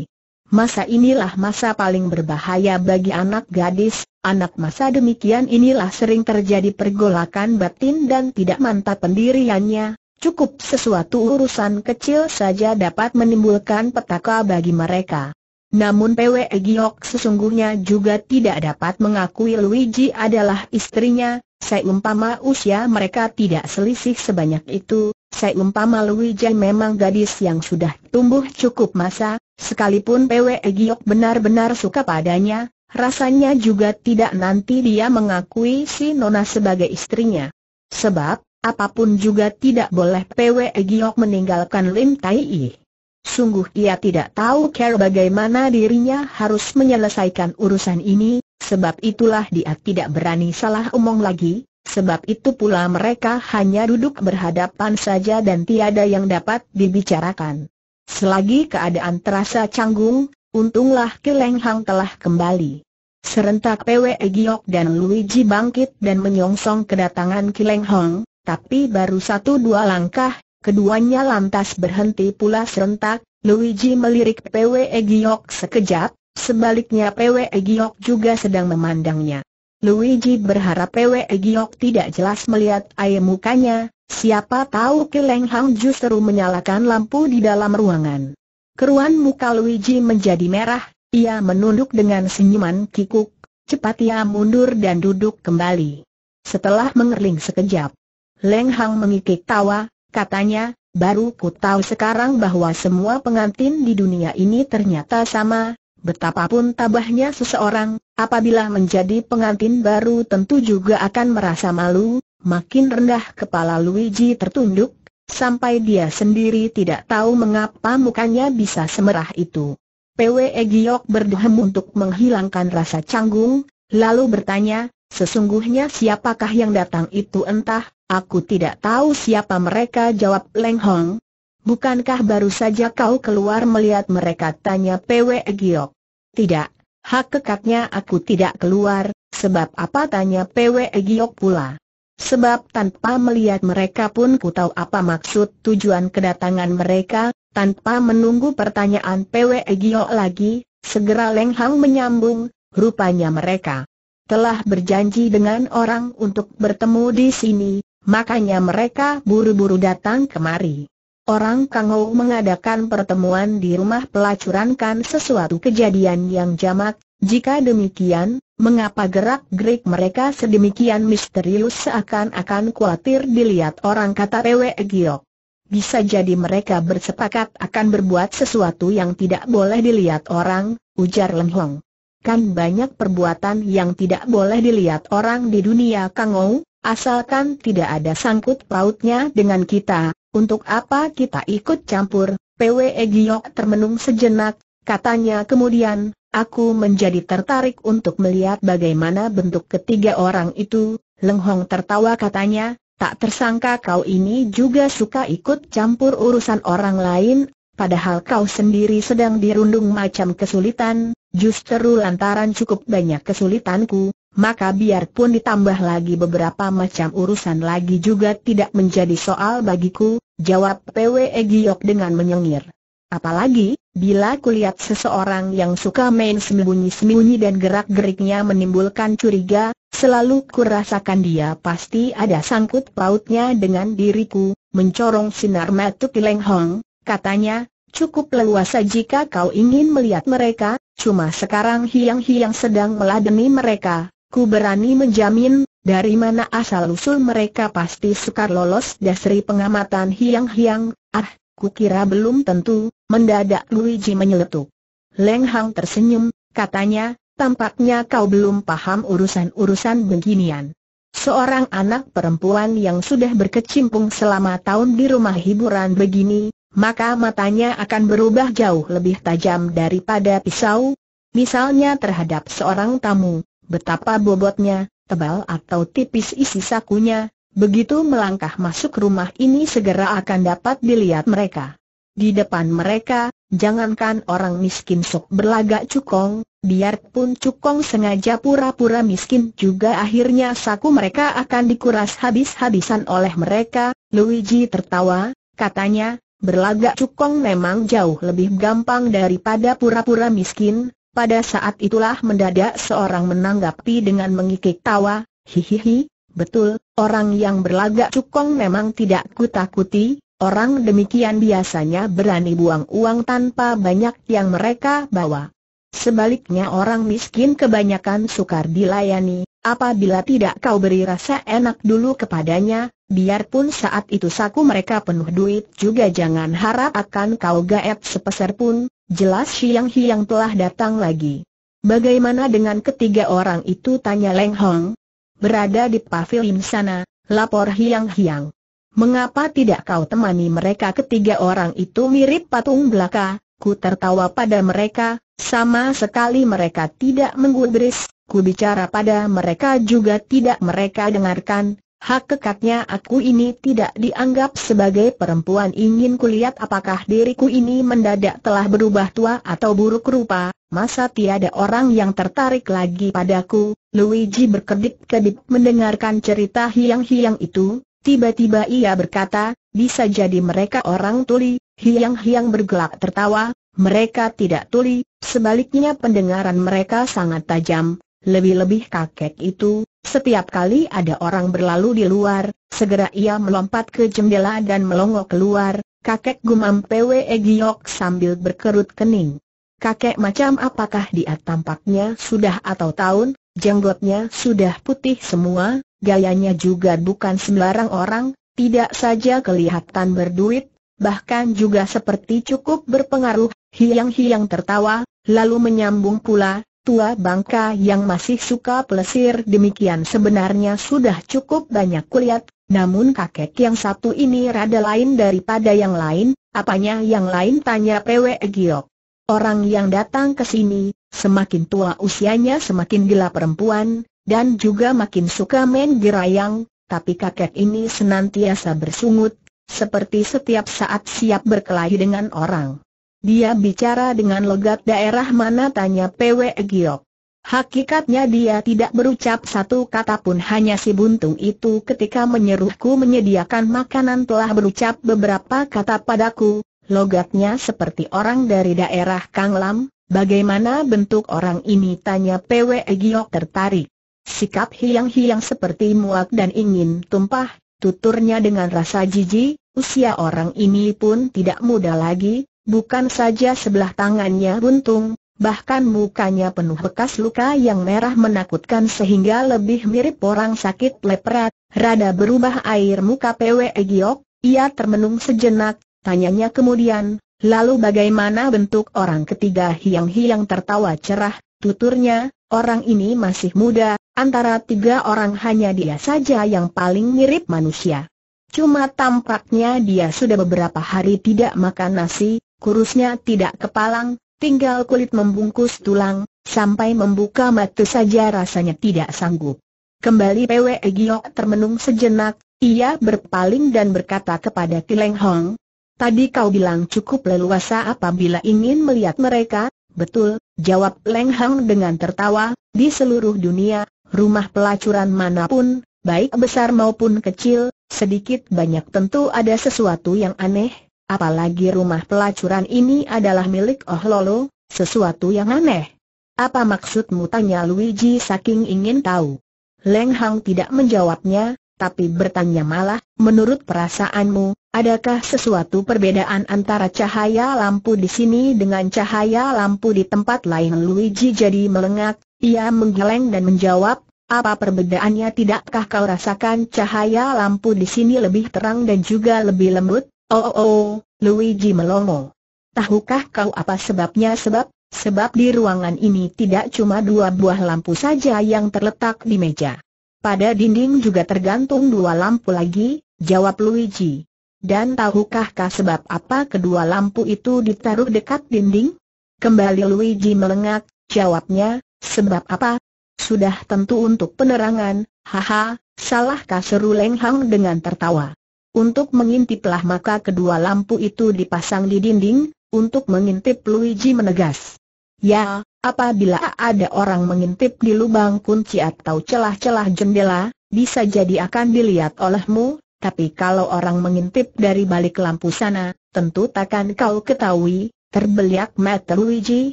Masa inilah masa paling berbahaya bagi anak gadis, anak masa demikian inilah sering terjadi pergolakan batin dan tidak mantap pendiriannya, cukup sesuatu urusan kecil saja dapat menimbulkan petaka bagi mereka. Namun Pwe Giok sesungguhnya juga tidak dapat mengakui Luigi adalah istrinya, seumpama usia mereka tidak selisih sebanyak itu, seumpama Luigi memang gadis yang sudah tumbuh cukup masa, sekalipun Pwe Giok benar-benar suka padanya, rasanya juga tidak nanti dia mengakui si Nona sebagai istrinya. Sebab, apapun juga tidak boleh Pwe Giok meninggalkan Lim Tai Ih. Sungguh ia tidak tahu cara bagaimana dirinya harus menyelesaikan urusan ini, sebab itulah dia tidak berani salah omong lagi, sebab itu pula mereka hanya duduk berhadapan saja dan tiada yang dapat dibicarakan. Selagi keadaan terasa canggung, untunglah Kileng Hang telah kembali. Serentak Pwe Giok dan Luigi bangkit dan menyongsong kedatangan Kileng Hong, tapi baru satu dua langkah, Keduanya lantas berhenti pula serentak, Luigi melirik PWE Giok sekejap, sebaliknya PWE Giok juga sedang memandangnya. Luigi berharap PWE Giok tidak jelas melihat ayam mukanya, siapa tahu Keleng Hang justru menyalakan lampu di dalam ruangan. Keruan muka Luigi menjadi merah, ia menunduk dengan senyuman kikuk, cepat ia mundur dan duduk kembali. Setelah mengerling sekejap, Leng Hang mengikik tawa, katanya, baru ku tahu sekarang bahwa semua pengantin di dunia ini ternyata sama, betapapun tabahnya seseorang, apabila menjadi pengantin baru tentu juga akan merasa malu, makin rendah kepala Luigi tertunduk, sampai dia sendiri tidak tahu mengapa mukanya bisa semerah itu. PWE Giok berdehem untuk menghilangkan rasa canggung, lalu bertanya, sesungguhnya siapakah yang datang itu entah, Aku tidak tahu siapa mereka jawab Leng Hong. Bukankah baru saja kau keluar melihat mereka tanya Pwe Giok? Tidak, hak kekaknya aku tidak keluar, sebab apa tanya Pwe Giok pula. Sebab tanpa melihat mereka pun ku tahu apa maksud tujuan kedatangan mereka, tanpa menunggu pertanyaan Pwe Giok lagi, segera Leng Hong menyambung, rupanya mereka telah berjanji dengan orang untuk bertemu di sini, Makanya mereka buru-buru datang kemari. Orang Kangou mengadakan pertemuan di rumah pelacuran kan sesuatu kejadian yang jamak, jika demikian, mengapa gerak-gerik mereka sedemikian misterius seakan-akan khawatir dilihat orang kata Pwe Giok. Bisa jadi mereka bersepakat akan berbuat sesuatu yang tidak boleh dilihat orang, ujar Leng Hong. Kan banyak perbuatan yang tidak boleh dilihat orang di dunia Kangou, Asalkan tidak ada sangkut pautnya dengan kita, untuk apa kita ikut campur? PW Egyok termenung sejenak, katanya kemudian, aku menjadi tertarik untuk melihat bagaimana bentuk ketiga orang itu. Leng Hong tertawa katanya, tak tersangka kau ini juga suka ikut campur urusan orang lain, padahal kau sendiri sedang dirundung macam kesulitan, justru lantaran cukup banyak kesulitanku, maka biarpun ditambah lagi beberapa macam urusan lagi juga tidak menjadi soal bagiku, jawab PWE Giyok dengan menyengir. Apalagi, bila kulihat seseorang yang suka main sembunyi-sembunyi dan gerak-geriknya menimbulkan curiga, selalu kurasakan dia pasti ada sangkut pautnya dengan diriku, mencorong sinar mata Leng Hong, katanya, cukup leluasa jika kau ingin melihat mereka, cuma sekarang hiang-hiang sedang meladeni mereka, Aku berani menjamin, dari mana asal-usul mereka pasti sukar lolos dasri pengamatan hiang-hiang, ah, ku kira belum tentu, mendadak Luigi menyeletuk. Leng Hang tersenyum, katanya, tampaknya kau belum paham urusan-urusan beginian. Seorang anak perempuan yang sudah berkecimpung selama tahun di rumah hiburan begini, maka matanya akan berubah jauh lebih tajam daripada pisau, misalnya terhadap seorang tamu, Betapa bobotnya, tebal atau tipis isi sakunya, begitu melangkah masuk rumah ini segera akan dapat dilihat mereka. Di depan mereka, jangankan orang miskin sok berlagak cukong, biarpun cukong sengaja pura-pura miskin juga akhirnya saku mereka akan dikuras habis-habisan oleh mereka, Luigi tertawa, katanya, berlagak cukong memang jauh lebih gampang daripada pura-pura miskin, pada saat itulah mendadak seorang menanggapi dengan mengikik tawa, hihihi, betul, orang yang berlagak cukong memang tidak kutakuti, orang demikian biasanya berani buang uang tanpa banyak yang mereka bawa. Sebaliknya orang miskin kebanyakan sukar dilayani, apabila tidak kau beri rasa enak dulu kepadanya, biarpun saat itu saku mereka penuh duit juga jangan harap akan kau gaet sepeser pun, Jelas Xiang Hiang telah datang lagi. Bagaimana dengan ketiga orang itu tanya Leng Hong? Berada di pavilion sana, lapor Hiang Hiang. Mengapa tidak kau temani mereka ketiga orang itu mirip patung belaka? Ku tertawa pada mereka, sama sekali mereka tidak menggubris, ku bicara pada mereka juga tidak mereka dengarkan, Hak kekatnya aku ini tidak dianggap sebagai perempuan ingin kulihat apakah diriku ini mendadak telah berubah tua atau buruk rupa, masa tiada orang yang tertarik lagi padaku, Luigi berkedip-kedip mendengarkan cerita hiang-hiang itu, tiba-tiba ia berkata, bisa jadi mereka orang tuli, hiang-hiang bergelak tertawa, mereka tidak tuli, sebaliknya pendengaran mereka sangat tajam, lebih-lebih kakek itu, setiap kali ada orang berlalu di luar, segera ia melompat ke jendela dan melongo keluar, kakek gumam Pwe Giok sambil berkerut kening. Kakek macam apakah dia tampaknya sudah atau tahun, jenggotnya sudah putih semua, gayanya juga bukan sembarang orang, tidak saja kelihatan berduit, bahkan juga seperti cukup berpengaruh, hiang-hiang tertawa, lalu menyambung pula, tua bangka yang masih suka pelesir demikian sebenarnya sudah cukup banyak kulihat, namun kakek yang satu ini rada lain daripada yang lain, apanya yang lain tanya Pwe Giok. Orang yang datang ke sini, semakin tua usianya semakin gila perempuan, dan juga makin suka main gerayang. tapi kakek ini senantiasa bersungut, seperti setiap saat siap berkelahi dengan orang. Dia bicara dengan logat daerah mana tanya Pwe Giok. Hakikatnya dia tidak berucap satu kata pun hanya si buntung itu ketika menyeruhku menyediakan makanan telah berucap beberapa kata padaku, logatnya seperti orang dari daerah Kanglam, bagaimana bentuk orang ini tanya Pwe Giok tertarik. Sikap hiang-hiang seperti muak dan ingin tumpah, tuturnya dengan rasa jijik, usia orang ini pun tidak muda lagi, Bukan saja sebelah tangannya buntung, bahkan mukanya penuh bekas luka yang merah menakutkan sehingga lebih mirip orang sakit lepra. Rada berubah air muka PWE Giok, ia termenung sejenak, tanyanya kemudian, lalu bagaimana bentuk orang ketiga hiang hilang? tertawa cerah, tuturnya, orang ini masih muda, antara tiga orang hanya dia saja yang paling mirip manusia. Cuma tampaknya dia sudah beberapa hari tidak makan nasi, Kurusnya tidak kepalang, tinggal kulit membungkus tulang, sampai membuka mata saja rasanya tidak sanggup. Kembali Pwe Giok termenung sejenak, ia berpaling dan berkata kepada Tileng Hong, Tadi kau bilang cukup leluasa apabila ingin melihat mereka, betul, jawab Leng Hong dengan tertawa, di seluruh dunia, rumah pelacuran manapun, baik besar maupun kecil, sedikit banyak tentu ada sesuatu yang aneh, Apalagi rumah pelacuran ini adalah milik Oh Lolo, sesuatu yang aneh. Apa maksudmu tanya Luigi saking ingin tahu. Leng Hang tidak menjawabnya, tapi bertanya malah, menurut perasaanmu, adakah sesuatu perbedaan antara cahaya lampu di sini dengan cahaya lampu di tempat lain Luigi jadi melengak, ia menggeleng dan menjawab, apa perbedaannya tidakkah kau rasakan cahaya lampu di sini lebih terang dan juga lebih lembut? Oh, oh, oh, Luigi melongo. Tahukah kau apa sebabnya sebab? Sebab di ruangan ini tidak cuma dua buah lampu saja yang terletak di meja. Pada dinding juga tergantung dua lampu lagi, jawab Luigi. Dan tahukah kau sebab apa kedua lampu itu ditaruh dekat dinding? Kembali Luigi melengak, jawabnya, sebab apa? Sudah tentu untuk penerangan, haha, salahkah seru Leng dengan tertawa. Untuk mengintiplah maka kedua lampu itu dipasang di dinding, untuk mengintip Luigi menegas. Ya, apabila ada orang mengintip di lubang kunci atau celah-celah jendela, bisa jadi akan dilihat olehmu, tapi kalau orang mengintip dari balik lampu sana, tentu takkan kau ketahui, terbeliak mata Luigi,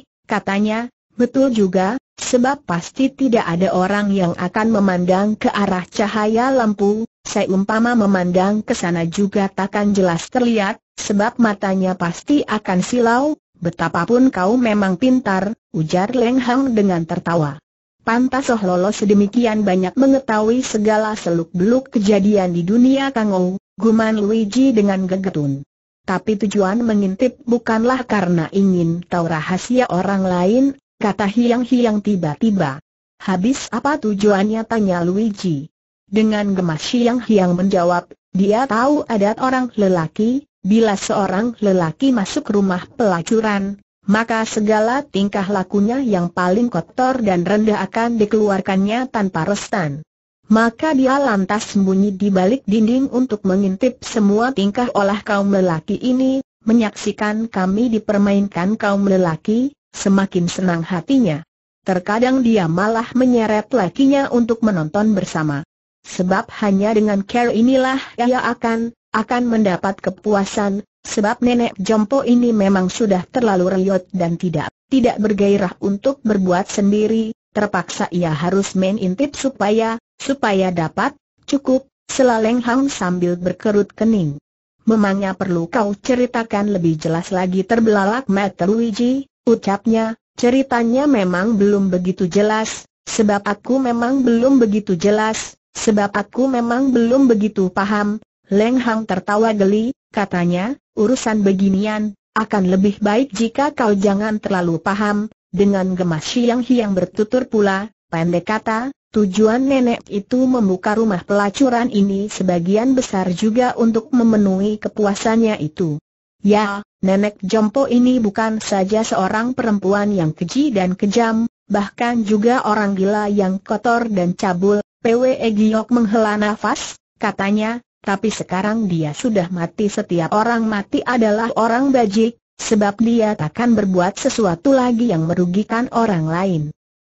katanya, betul juga, sebab pasti tidak ada orang yang akan memandang ke arah cahaya lampu, umpama memandang ke sana juga takkan jelas terlihat, sebab matanya pasti akan silau, betapapun kau memang pintar, ujar Leng Hang dengan tertawa. Pantas Oh Lolo sedemikian banyak mengetahui segala seluk-beluk kejadian di dunia Kang Kangou, guman Luigi dengan gegetun. Tapi tujuan mengintip bukanlah karena ingin tahu rahasia orang lain, kata Hiang Hiang tiba-tiba. Habis apa tujuannya tanya Luigi. Dengan gemas siang hiang menjawab, dia tahu adat orang lelaki, bila seorang lelaki masuk rumah pelacuran, maka segala tingkah lakunya yang paling kotor dan rendah akan dikeluarkannya tanpa restan. Maka dia lantas sembunyi di balik dinding untuk mengintip semua tingkah olah kaum lelaki ini, menyaksikan kami dipermainkan kaum lelaki, semakin senang hatinya. Terkadang dia malah menyeret lakinya untuk menonton bersama. Sebab hanya dengan care inilah ia akan, akan mendapat kepuasan, sebab nenek jompo ini memang sudah terlalu riot dan tidak, tidak bergairah untuk berbuat sendiri, terpaksa ia harus main intip supaya, supaya dapat, cukup, selaleng Hang sambil berkerut kening. Memangnya perlu kau ceritakan lebih jelas lagi terbelalak mata Luigi, ucapnya, ceritanya memang belum begitu jelas, sebab aku memang belum begitu jelas, Sebab aku memang belum begitu paham, Leng Hang tertawa geli, katanya, urusan beginian, akan lebih baik jika kau jangan terlalu paham, dengan gemas Siang Hiang bertutur pula, pendek kata, tujuan nenek itu membuka rumah pelacuran ini sebagian besar juga untuk memenuhi kepuasannya itu. Ya, nenek Jompo ini bukan saja seorang perempuan yang keji dan kejam, bahkan juga orang gila yang kotor dan cabul, PW Giok menghela nafas, katanya, tapi sekarang dia sudah mati setiap orang mati adalah orang bajik, sebab dia takkan berbuat sesuatu lagi yang merugikan orang lain.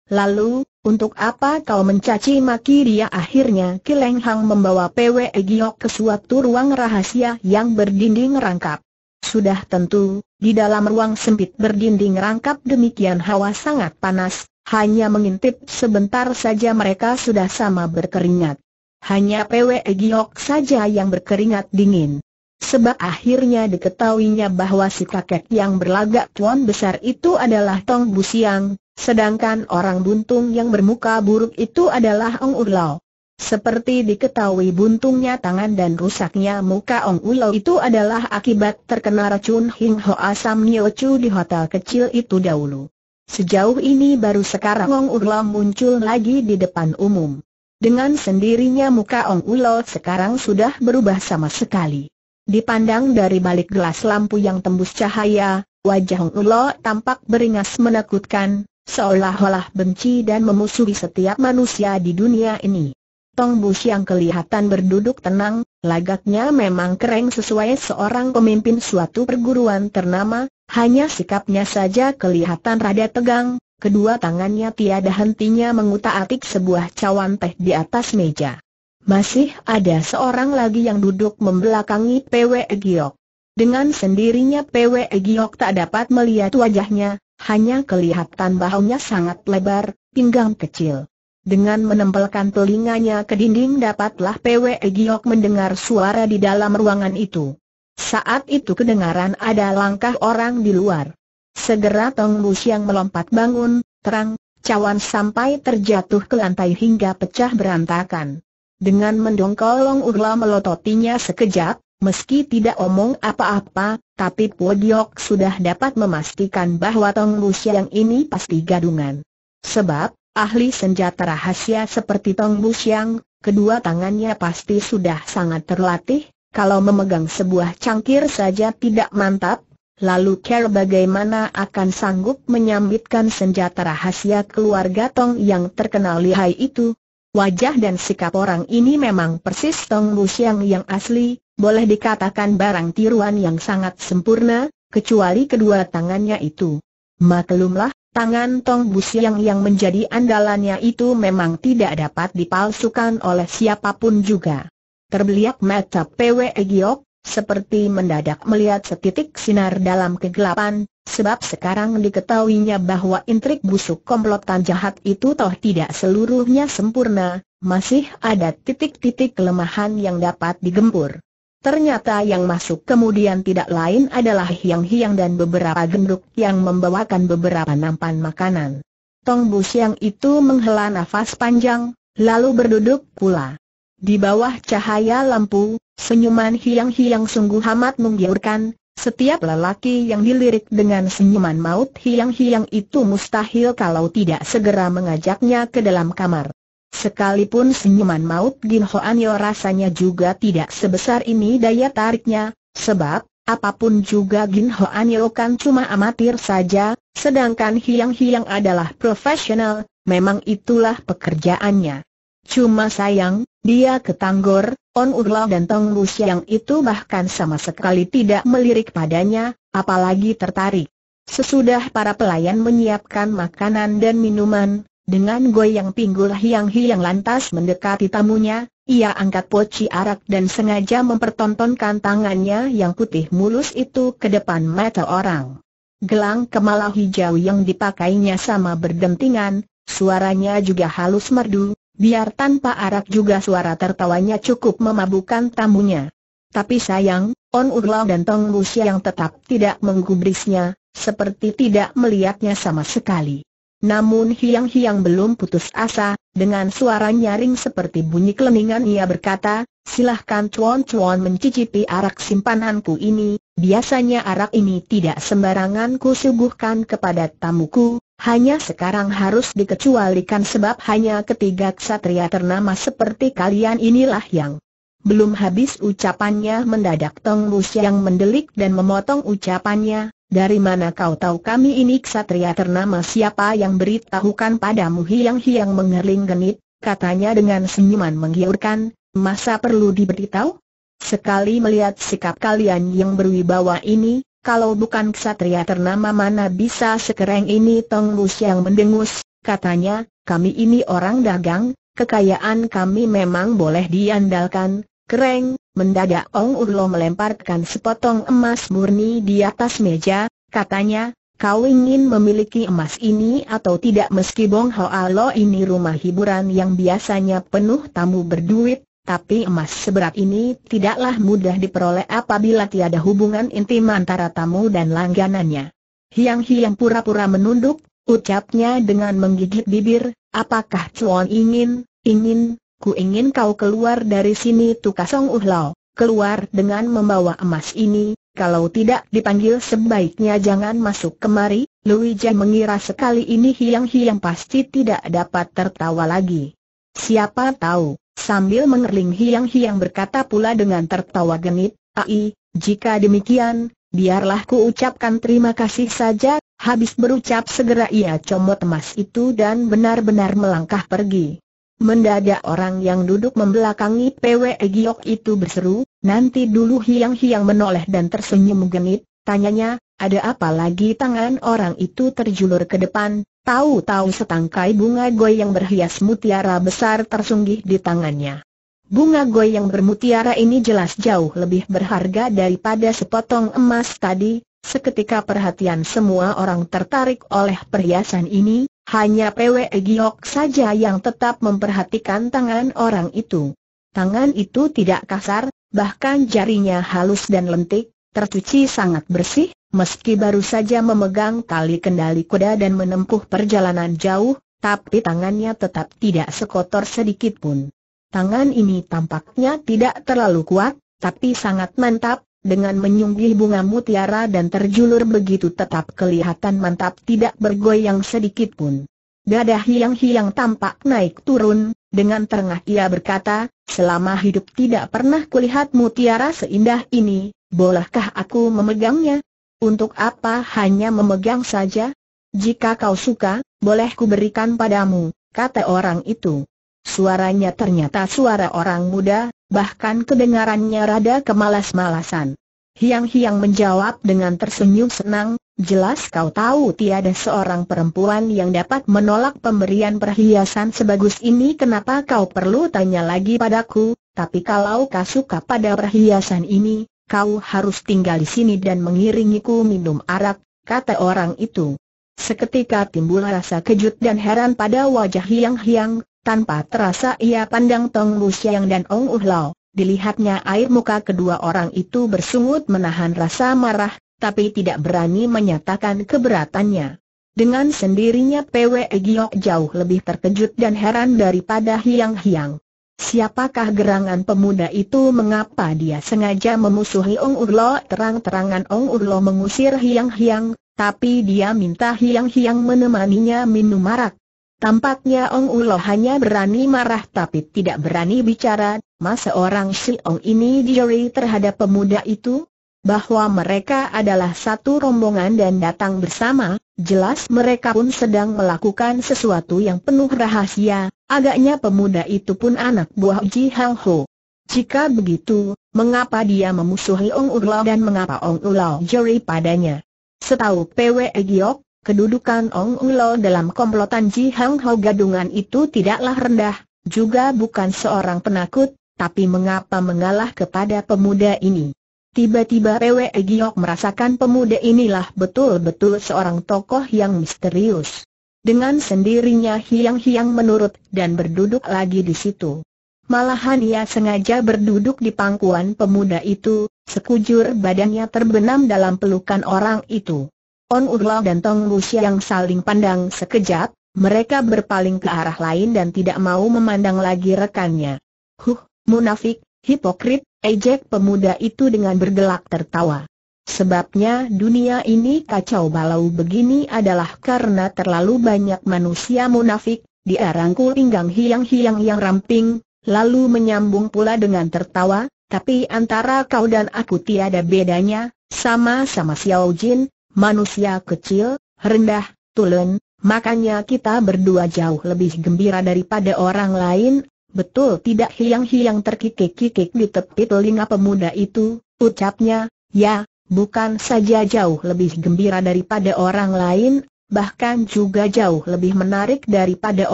Lalu, untuk apa kau mencaci maki dia akhirnya Kileng Hang membawa PW Giok ke suatu ruang rahasia yang berdinding rangkap. Sudah tentu, di dalam ruang sempit berdinding rangkap demikian hawa sangat panas, hanya mengintip sebentar saja mereka sudah sama berkeringat. Hanya PWE Giok saja yang berkeringat dingin. Sebab akhirnya diketahuinya bahwa si kakek yang berlagak tuan besar itu adalah Tong Busiang, sedangkan orang buntung yang bermuka buruk itu adalah Ong Urlau. Seperti diketahui buntungnya tangan dan rusaknya muka Ong Ulo itu adalah akibat terkena racun Hing Ho Asam Nio Chu di hotel kecil itu dahulu. Sejauh ini baru sekarang Ong Ulo muncul lagi di depan umum. Dengan sendirinya muka Ong Ulo sekarang sudah berubah sama sekali. Dipandang dari balik gelas lampu yang tembus cahaya, wajah Ong Ulo tampak beringas menakutkan, seolah-olah benci dan memusuhi setiap manusia di dunia ini. Tong Bus yang kelihatan berduduk tenang, lagaknya memang kering sesuai seorang pemimpin suatu perguruan ternama, hanya sikapnya saja kelihatan rada tegang, kedua tangannya tiada hentinya mengutak-atik sebuah cawan teh di atas meja. Masih ada seorang lagi yang duduk membelakangi PW Giok. Dengan sendirinya PW Giok tak dapat melihat wajahnya, hanya kelihatan bahunya sangat lebar, pinggang kecil. Dengan menempelkan telinganya ke dinding dapatlah PW Giok mendengar suara di dalam ruangan itu. Saat itu kedengaran ada langkah orang di luar. Segera Tong Bu Siang melompat bangun, terang, cawan sampai terjatuh ke lantai hingga pecah berantakan. Dengan mendongkol Long Urla melototinya sekejap, meski tidak omong apa-apa, tapi Podiok sudah dapat memastikan bahwa Tong Bu Siang ini pasti gadungan. Sebab, ahli senjata rahasia seperti Tong Bu Siang, kedua tangannya pasti sudah sangat terlatih, kalau memegang sebuah cangkir saja tidak mantap, lalu Kerr bagaimana akan sanggup menyambitkan senjata rahasia keluarga Tong yang terkenal lihai itu? Wajah dan sikap orang ini memang persis Tong Siang yang asli, boleh dikatakan barang tiruan yang sangat sempurna, kecuali kedua tangannya itu. Maklumlah, tangan Tong Siang yang menjadi andalannya itu memang tidak dapat dipalsukan oleh siapapun juga. Terbeliak mata PW Giok, seperti mendadak melihat setitik sinar dalam kegelapan, sebab sekarang diketahuinya bahwa intrik busuk komplotan jahat itu toh tidak seluruhnya sempurna, masih ada titik-titik kelemahan yang dapat digempur. Ternyata yang masuk kemudian tidak lain adalah hiang-hiang dan beberapa genduk yang membawakan beberapa nampan makanan. Tong Bus yang itu menghela nafas panjang, lalu berduduk pula. Di bawah cahaya lampu, senyuman hiang-hiang sungguh amat menggiurkan, setiap lelaki yang dilirik dengan senyuman maut hiang-hiang itu mustahil kalau tidak segera mengajaknya ke dalam kamar. Sekalipun senyuman maut Gin An Yo rasanya juga tidak sebesar ini daya tariknya, sebab, apapun juga Gin An Yo kan cuma amatir saja, sedangkan hiang-hiang adalah profesional, memang itulah pekerjaannya. Cuma sayang, dia ketanggor, On Urlo dan Tong Lu yang itu bahkan sama sekali tidak melirik padanya, apalagi tertarik. Sesudah para pelayan menyiapkan makanan dan minuman, dengan goyang pinggul hiang-hiang lantas mendekati tamunya, ia angkat poci arak dan sengaja mempertontonkan tangannya yang putih mulus itu ke depan mata orang. Gelang kemala hijau yang dipakainya sama berdentingan, suaranya juga halus merdu, Biar tanpa arak juga suara tertawanya cukup memabukkan tamunya. Tapi sayang, On Urlong dan Tong Lusia yang tetap tidak menggubrisnya, seperti tidak melihatnya sama sekali. Namun hiang-hiang belum putus asa, dengan suara nyaring seperti bunyi keleningan ia berkata, silahkan cuan-cuan mencicipi arak simpananku ini, biasanya arak ini tidak sembarangan kusuguhkan kepada tamuku, hanya sekarang harus dikecualikan sebab hanya ketiga ksatria ternama seperti kalian inilah yang belum habis ucapannya mendadak Tong Bus yang mendelik dan memotong ucapannya, dari mana kau tahu kami ini ksatria ternama siapa yang beritahukan padamu Hiang Hiang mengerling genit, katanya dengan senyuman menggiurkan, masa perlu diberitahu? Sekali melihat sikap kalian yang berwibawa ini, kalau bukan ksatria ternama mana bisa sekereng ini Tong Lu yang mendengus, katanya, kami ini orang dagang, kekayaan kami memang boleh diandalkan, kereng, mendadak Ong Urlo melemparkan sepotong emas murni di atas meja, katanya, Kau ingin memiliki emas ini atau tidak meski Bong Hoa Lo ini rumah hiburan yang biasanya penuh tamu berduit, tapi emas seberat ini tidaklah mudah diperoleh apabila tiada hubungan intim antara tamu dan langganannya. Hiang-hiang pura-pura menunduk, ucapnya dengan menggigit bibir, apakah Chuan ingin, ingin, ku ingin kau keluar dari sini tukasong uhlau, keluar dengan membawa emas ini, kalau tidak dipanggil sebaiknya jangan masuk kemari, Luija mengira sekali ini hiang-hiang pasti tidak dapat tertawa lagi. Siapa tahu, Sambil mengerling hiang-hiang berkata pula dengan tertawa genit, Ai, jika demikian, biarlah ku ucapkan terima kasih saja, habis berucap segera ia comot emas itu dan benar-benar melangkah pergi. Mendadak orang yang duduk membelakangi PW Giok itu berseru, nanti dulu hiang-hiang menoleh dan tersenyum genit, tanyanya, ada apa lagi tangan orang itu terjulur ke depan, Tahu-tahu setangkai bunga goy yang berhias mutiara besar tersunggih di tangannya. Bunga goy yang bermutiara ini jelas jauh lebih berharga daripada sepotong emas tadi, seketika perhatian semua orang tertarik oleh perhiasan ini, hanya PW Giok saja yang tetap memperhatikan tangan orang itu. Tangan itu tidak kasar, bahkan jarinya halus dan lentik, tercuci sangat bersih, Meski baru saja memegang tali kendali kuda dan menempuh perjalanan jauh, tapi tangannya tetap tidak sekotor sedikit pun. Tangan ini tampaknya tidak terlalu kuat, tapi sangat mantap, dengan menyunggih bunga mutiara dan terjulur begitu tetap kelihatan mantap tidak bergoyang sedikit pun. Dada hiang-hiang tampak naik turun, dengan terengah ia berkata, selama hidup tidak pernah kulihat mutiara seindah ini, bolehkah aku memegangnya? Untuk apa hanya memegang saja? Jika kau suka, boleh berikan padamu, kata orang itu. Suaranya ternyata suara orang muda, bahkan kedengarannya rada kemalas-malasan. Hiang-hiang menjawab dengan tersenyum senang, jelas kau tahu tiada seorang perempuan yang dapat menolak pemberian perhiasan sebagus ini kenapa kau perlu tanya lagi padaku, tapi kalau kau suka pada perhiasan ini, kau harus tinggal di sini dan mengiringiku minum arak, kata orang itu. Seketika timbul rasa kejut dan heran pada wajah Hiang Hiang, tanpa terasa ia pandang Tong Lu Siang dan Ong Uh Lau. Dilihatnya air muka kedua orang itu bersungut menahan rasa marah, tapi tidak berani menyatakan keberatannya. Dengan sendirinya Pwe Giok jauh lebih terkejut dan heran daripada Hiang Hiang. Siapakah gerangan pemuda itu mengapa dia sengaja memusuhi Ong Urlo terang-terangan Ong Urlo mengusir Hiang Hiang, tapi dia minta Hiang Hiang menemaninya minum marak. Tampaknya Ong Urlo hanya berani marah tapi tidak berani bicara, masa orang si Ong ini diuri terhadap pemuda itu? bahwa mereka adalah satu rombongan dan datang bersama, jelas mereka pun sedang melakukan sesuatu yang penuh rahasia, agaknya pemuda itu pun anak buah Ji Hang Ho. Jika begitu, mengapa dia memusuhi Ong Ulao dan mengapa Ong Ulau jeri padanya? Setahu PW Giok, kedudukan Ong Ulao dalam komplotan Ji Hang Ho gadungan itu tidaklah rendah, juga bukan seorang penakut, tapi mengapa mengalah kepada pemuda ini? Tiba-tiba Pwe Giok merasakan pemuda inilah betul-betul seorang tokoh yang misterius. Dengan sendirinya hiang-hiang menurut dan berduduk lagi di situ. Malahan ia sengaja berduduk di pangkuan pemuda itu, sekujur badannya terbenam dalam pelukan orang itu. On Urla dan Tong Lusia yang saling pandang sekejap, mereka berpaling ke arah lain dan tidak mau memandang lagi rekannya. Huh, munafik, hipokrit, Ejek pemuda itu dengan bergelak tertawa. Sebabnya dunia ini kacau balau begini adalah karena terlalu banyak manusia munafik, dia pinggang hiang-hiang yang ramping, lalu menyambung pula dengan tertawa, tapi antara kau dan aku tiada bedanya, sama-sama Xiao Jin, manusia kecil, rendah, tulen, makanya kita berdua jauh lebih gembira daripada orang lain, Betul tidak hiang-hiang terkikik-kikik di tepi telinga pemuda itu, ucapnya, ya, bukan saja jauh lebih gembira daripada orang lain, bahkan juga jauh lebih menarik daripada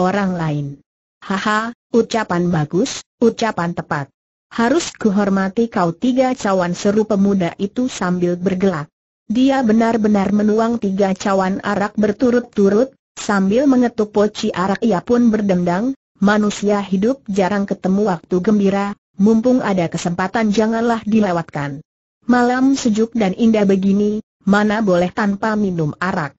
orang lain. Haha, ucapan bagus, ucapan tepat. Harus kuhormati kau tiga cawan seru pemuda itu sambil bergelak. Dia benar-benar menuang tiga cawan arak berturut-turut, sambil mengetuk poci arak ia pun berdendang, manusia hidup jarang ketemu waktu gembira, mumpung ada kesempatan janganlah dilewatkan. Malam sejuk dan indah begini, mana boleh tanpa minum arak.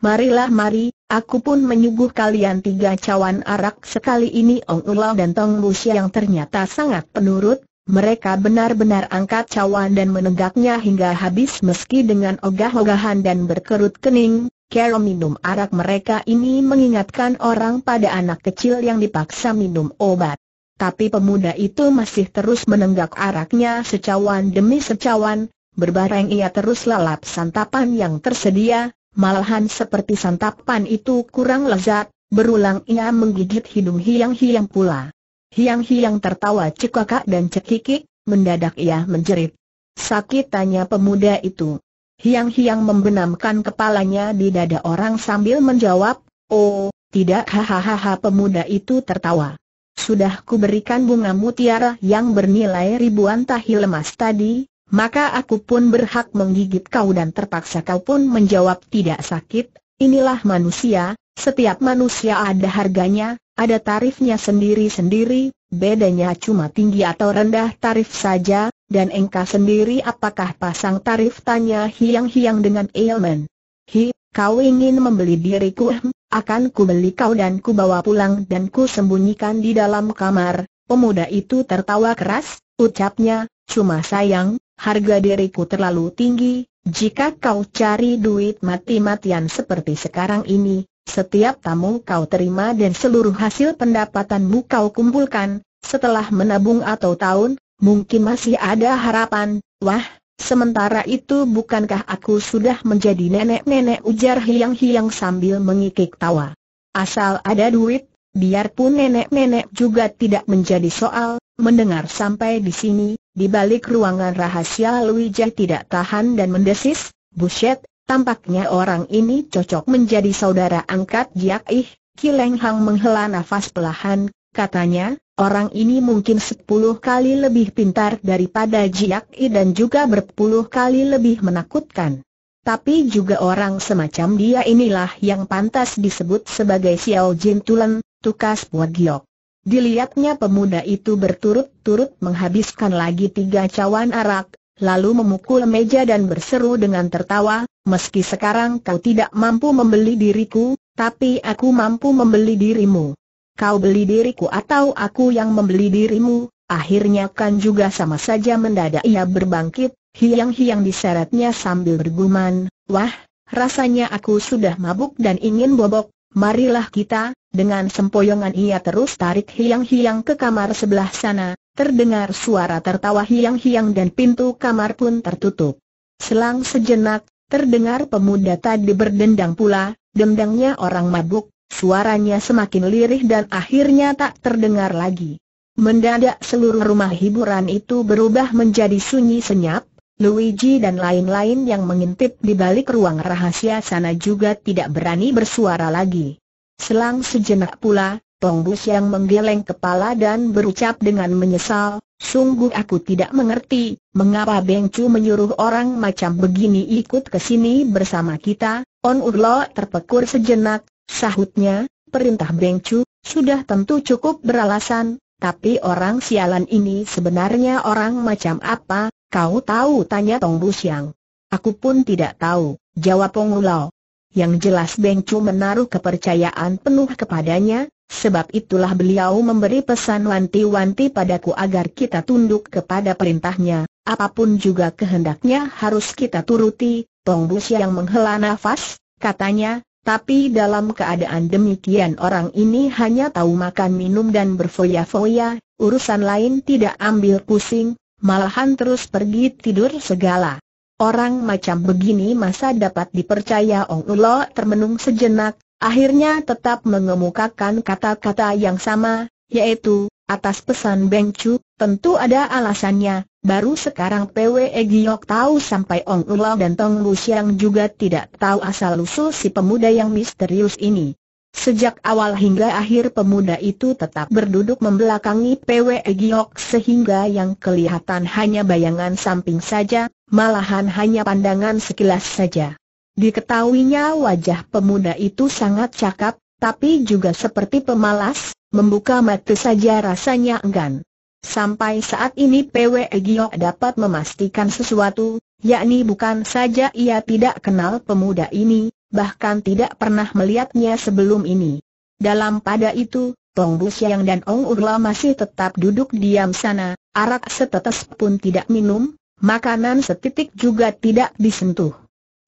Marilah mari, aku pun menyuguh kalian tiga cawan arak sekali ini Ong Ulau dan Tong Musia yang ternyata sangat penurut, mereka benar-benar angkat cawan dan menegaknya hingga habis meski dengan ogah-ogahan dan berkerut kening, Cara minum arak mereka ini mengingatkan orang pada anak kecil yang dipaksa minum obat. Tapi pemuda itu masih terus menenggak araknya secawan demi secawan, berbareng ia terus lalap santapan yang tersedia, malahan seperti santapan itu kurang lezat, berulang ia menggigit hidung hiang-hiang pula. Hiang-hiang tertawa cekakak dan cekikik, mendadak ia menjerit. Sakit tanya pemuda itu. Hiang-hiang membenamkan kepalanya di dada orang sambil menjawab, Oh, tidak hahaha pemuda itu tertawa. Sudah kuberikan bunga mutiara yang bernilai ribuan tahi lemas tadi, maka aku pun berhak menggigit kau dan terpaksa kau pun menjawab tidak sakit, inilah manusia, setiap manusia ada harganya, ada tarifnya sendiri-sendiri, bedanya cuma tinggi atau rendah tarif saja, dan engka sendiri apakah pasang tarif tanya hiang-hiang dengan Ailman. Hi, kau ingin membeli diriku? akan ku beli kau dan ku bawa pulang dan ku sembunyikan di dalam kamar. Pemuda itu tertawa keras, ucapnya, cuma sayang, harga diriku terlalu tinggi. Jika kau cari duit mati-matian seperti sekarang ini, setiap tamu kau terima dan seluruh hasil pendapatanmu kau kumpulkan, setelah menabung atau tahun, Mungkin masih ada harapan, wah, sementara itu bukankah aku sudah menjadi nenek-nenek ujar hiang-hiang sambil mengikik tawa. Asal ada duit, biarpun nenek-nenek juga tidak menjadi soal, mendengar sampai di sini, di balik ruangan rahasia Luijah tidak tahan dan mendesis, buset, tampaknya orang ini cocok menjadi saudara angkat Jiak Ih, Kileng Hang menghela nafas pelahan, katanya, Orang ini mungkin sepuluh kali lebih pintar daripada Jiak I dan juga berpuluh kali lebih menakutkan. Tapi juga orang semacam dia inilah yang pantas disebut sebagai Xiao Jin Tulen, Tukas buat Giok. Dilihatnya pemuda itu berturut-turut menghabiskan lagi tiga cawan arak, lalu memukul meja dan berseru dengan tertawa, meski sekarang kau tidak mampu membeli diriku, tapi aku mampu membeli dirimu kau beli diriku atau aku yang membeli dirimu, akhirnya kan juga sama saja mendadak ia berbangkit, hiang-hiang diseretnya sambil berguman, wah, rasanya aku sudah mabuk dan ingin bobok, marilah kita, dengan sempoyongan ia terus tarik hiang-hiang ke kamar sebelah sana, terdengar suara tertawa hiang-hiang dan pintu kamar pun tertutup. Selang sejenak, terdengar pemuda tadi berdendang pula, dendangnya orang mabuk, Suaranya semakin lirih dan akhirnya tak terdengar lagi. Mendadak seluruh rumah hiburan itu berubah menjadi sunyi senyap, Luigi dan lain-lain yang mengintip di balik ruang rahasia sana juga tidak berani bersuara lagi. Selang sejenak pula, Tongbus yang menggeleng kepala dan berucap dengan menyesal, sungguh aku tidak mengerti, mengapa Bengcu menyuruh orang macam begini ikut ke sini bersama kita, On Urlo terpekur sejenak, Sahutnya, perintah Chu, sudah tentu cukup beralasan, tapi orang sialan ini sebenarnya orang macam apa, kau tahu tanya Tong Siang. Aku pun tidak tahu, jawab Pengulau. Yang jelas Chu menaruh kepercayaan penuh kepadanya, sebab itulah beliau memberi pesan wanti-wanti padaku agar kita tunduk kepada perintahnya, apapun juga kehendaknya harus kita turuti, Tong Siang menghela nafas, katanya, tapi dalam keadaan demikian orang ini hanya tahu makan minum dan berfoya-foya, urusan lain tidak ambil pusing, malahan terus pergi tidur segala. Orang macam begini masa dapat dipercaya Ong Ulo termenung sejenak, akhirnya tetap mengemukakan kata-kata yang sama, yaitu, atas pesan Beng Chu, tentu ada alasannya, Baru sekarang PW Egyok tahu sampai Ong Ulau dan Tong Lu Siang juga tidak tahu asal-usul si pemuda yang misterius ini. Sejak awal hingga akhir pemuda itu tetap berduduk membelakangi PW Egyok sehingga yang kelihatan hanya bayangan samping saja, malahan hanya pandangan sekilas saja. Diketahuinya wajah pemuda itu sangat cakap, tapi juga seperti pemalas, membuka mata saja rasanya enggan. Sampai saat ini PW Giok dapat memastikan sesuatu, yakni bukan saja ia tidak kenal pemuda ini, bahkan tidak pernah melihatnya sebelum ini. Dalam pada itu, Tong Bu Siang dan Ong Urla masih tetap duduk diam sana, arak setetes pun tidak minum, makanan setitik juga tidak disentuh.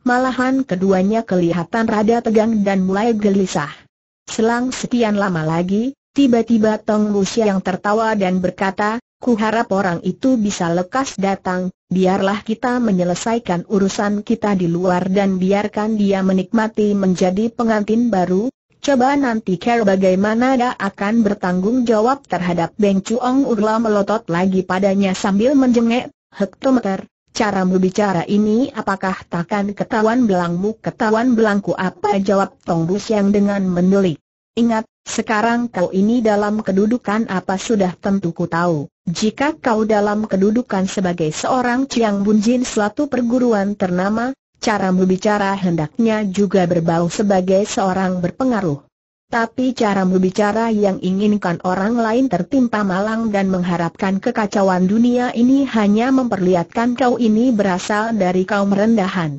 Malahan keduanya kelihatan rada tegang dan mulai gelisah. Selang sekian lama lagi, Tiba-tiba Tong Lusia yang tertawa dan berkata, ku harap orang itu bisa lekas datang, biarlah kita menyelesaikan urusan kita di luar dan biarkan dia menikmati menjadi pengantin baru, Coba nanti care bagaimana dia akan bertanggung jawab terhadap Beng Cuong Urla melotot lagi padanya sambil menjengek, hektometer, Cara berbicara ini apakah takkan ketahuan belangmu ketahuan belangku apa jawab Tong Bus yang dengan menelik. Ingat, sekarang kau ini dalam kedudukan apa sudah tentu ku tahu. Jika kau dalam kedudukan sebagai seorang Chiang Bunjin suatu perguruan ternama, cara berbicara hendaknya juga berbau sebagai seorang berpengaruh. Tapi cara berbicara yang inginkan orang lain tertimpa malang dan mengharapkan kekacauan dunia ini hanya memperlihatkan kau ini berasal dari kaum rendahan.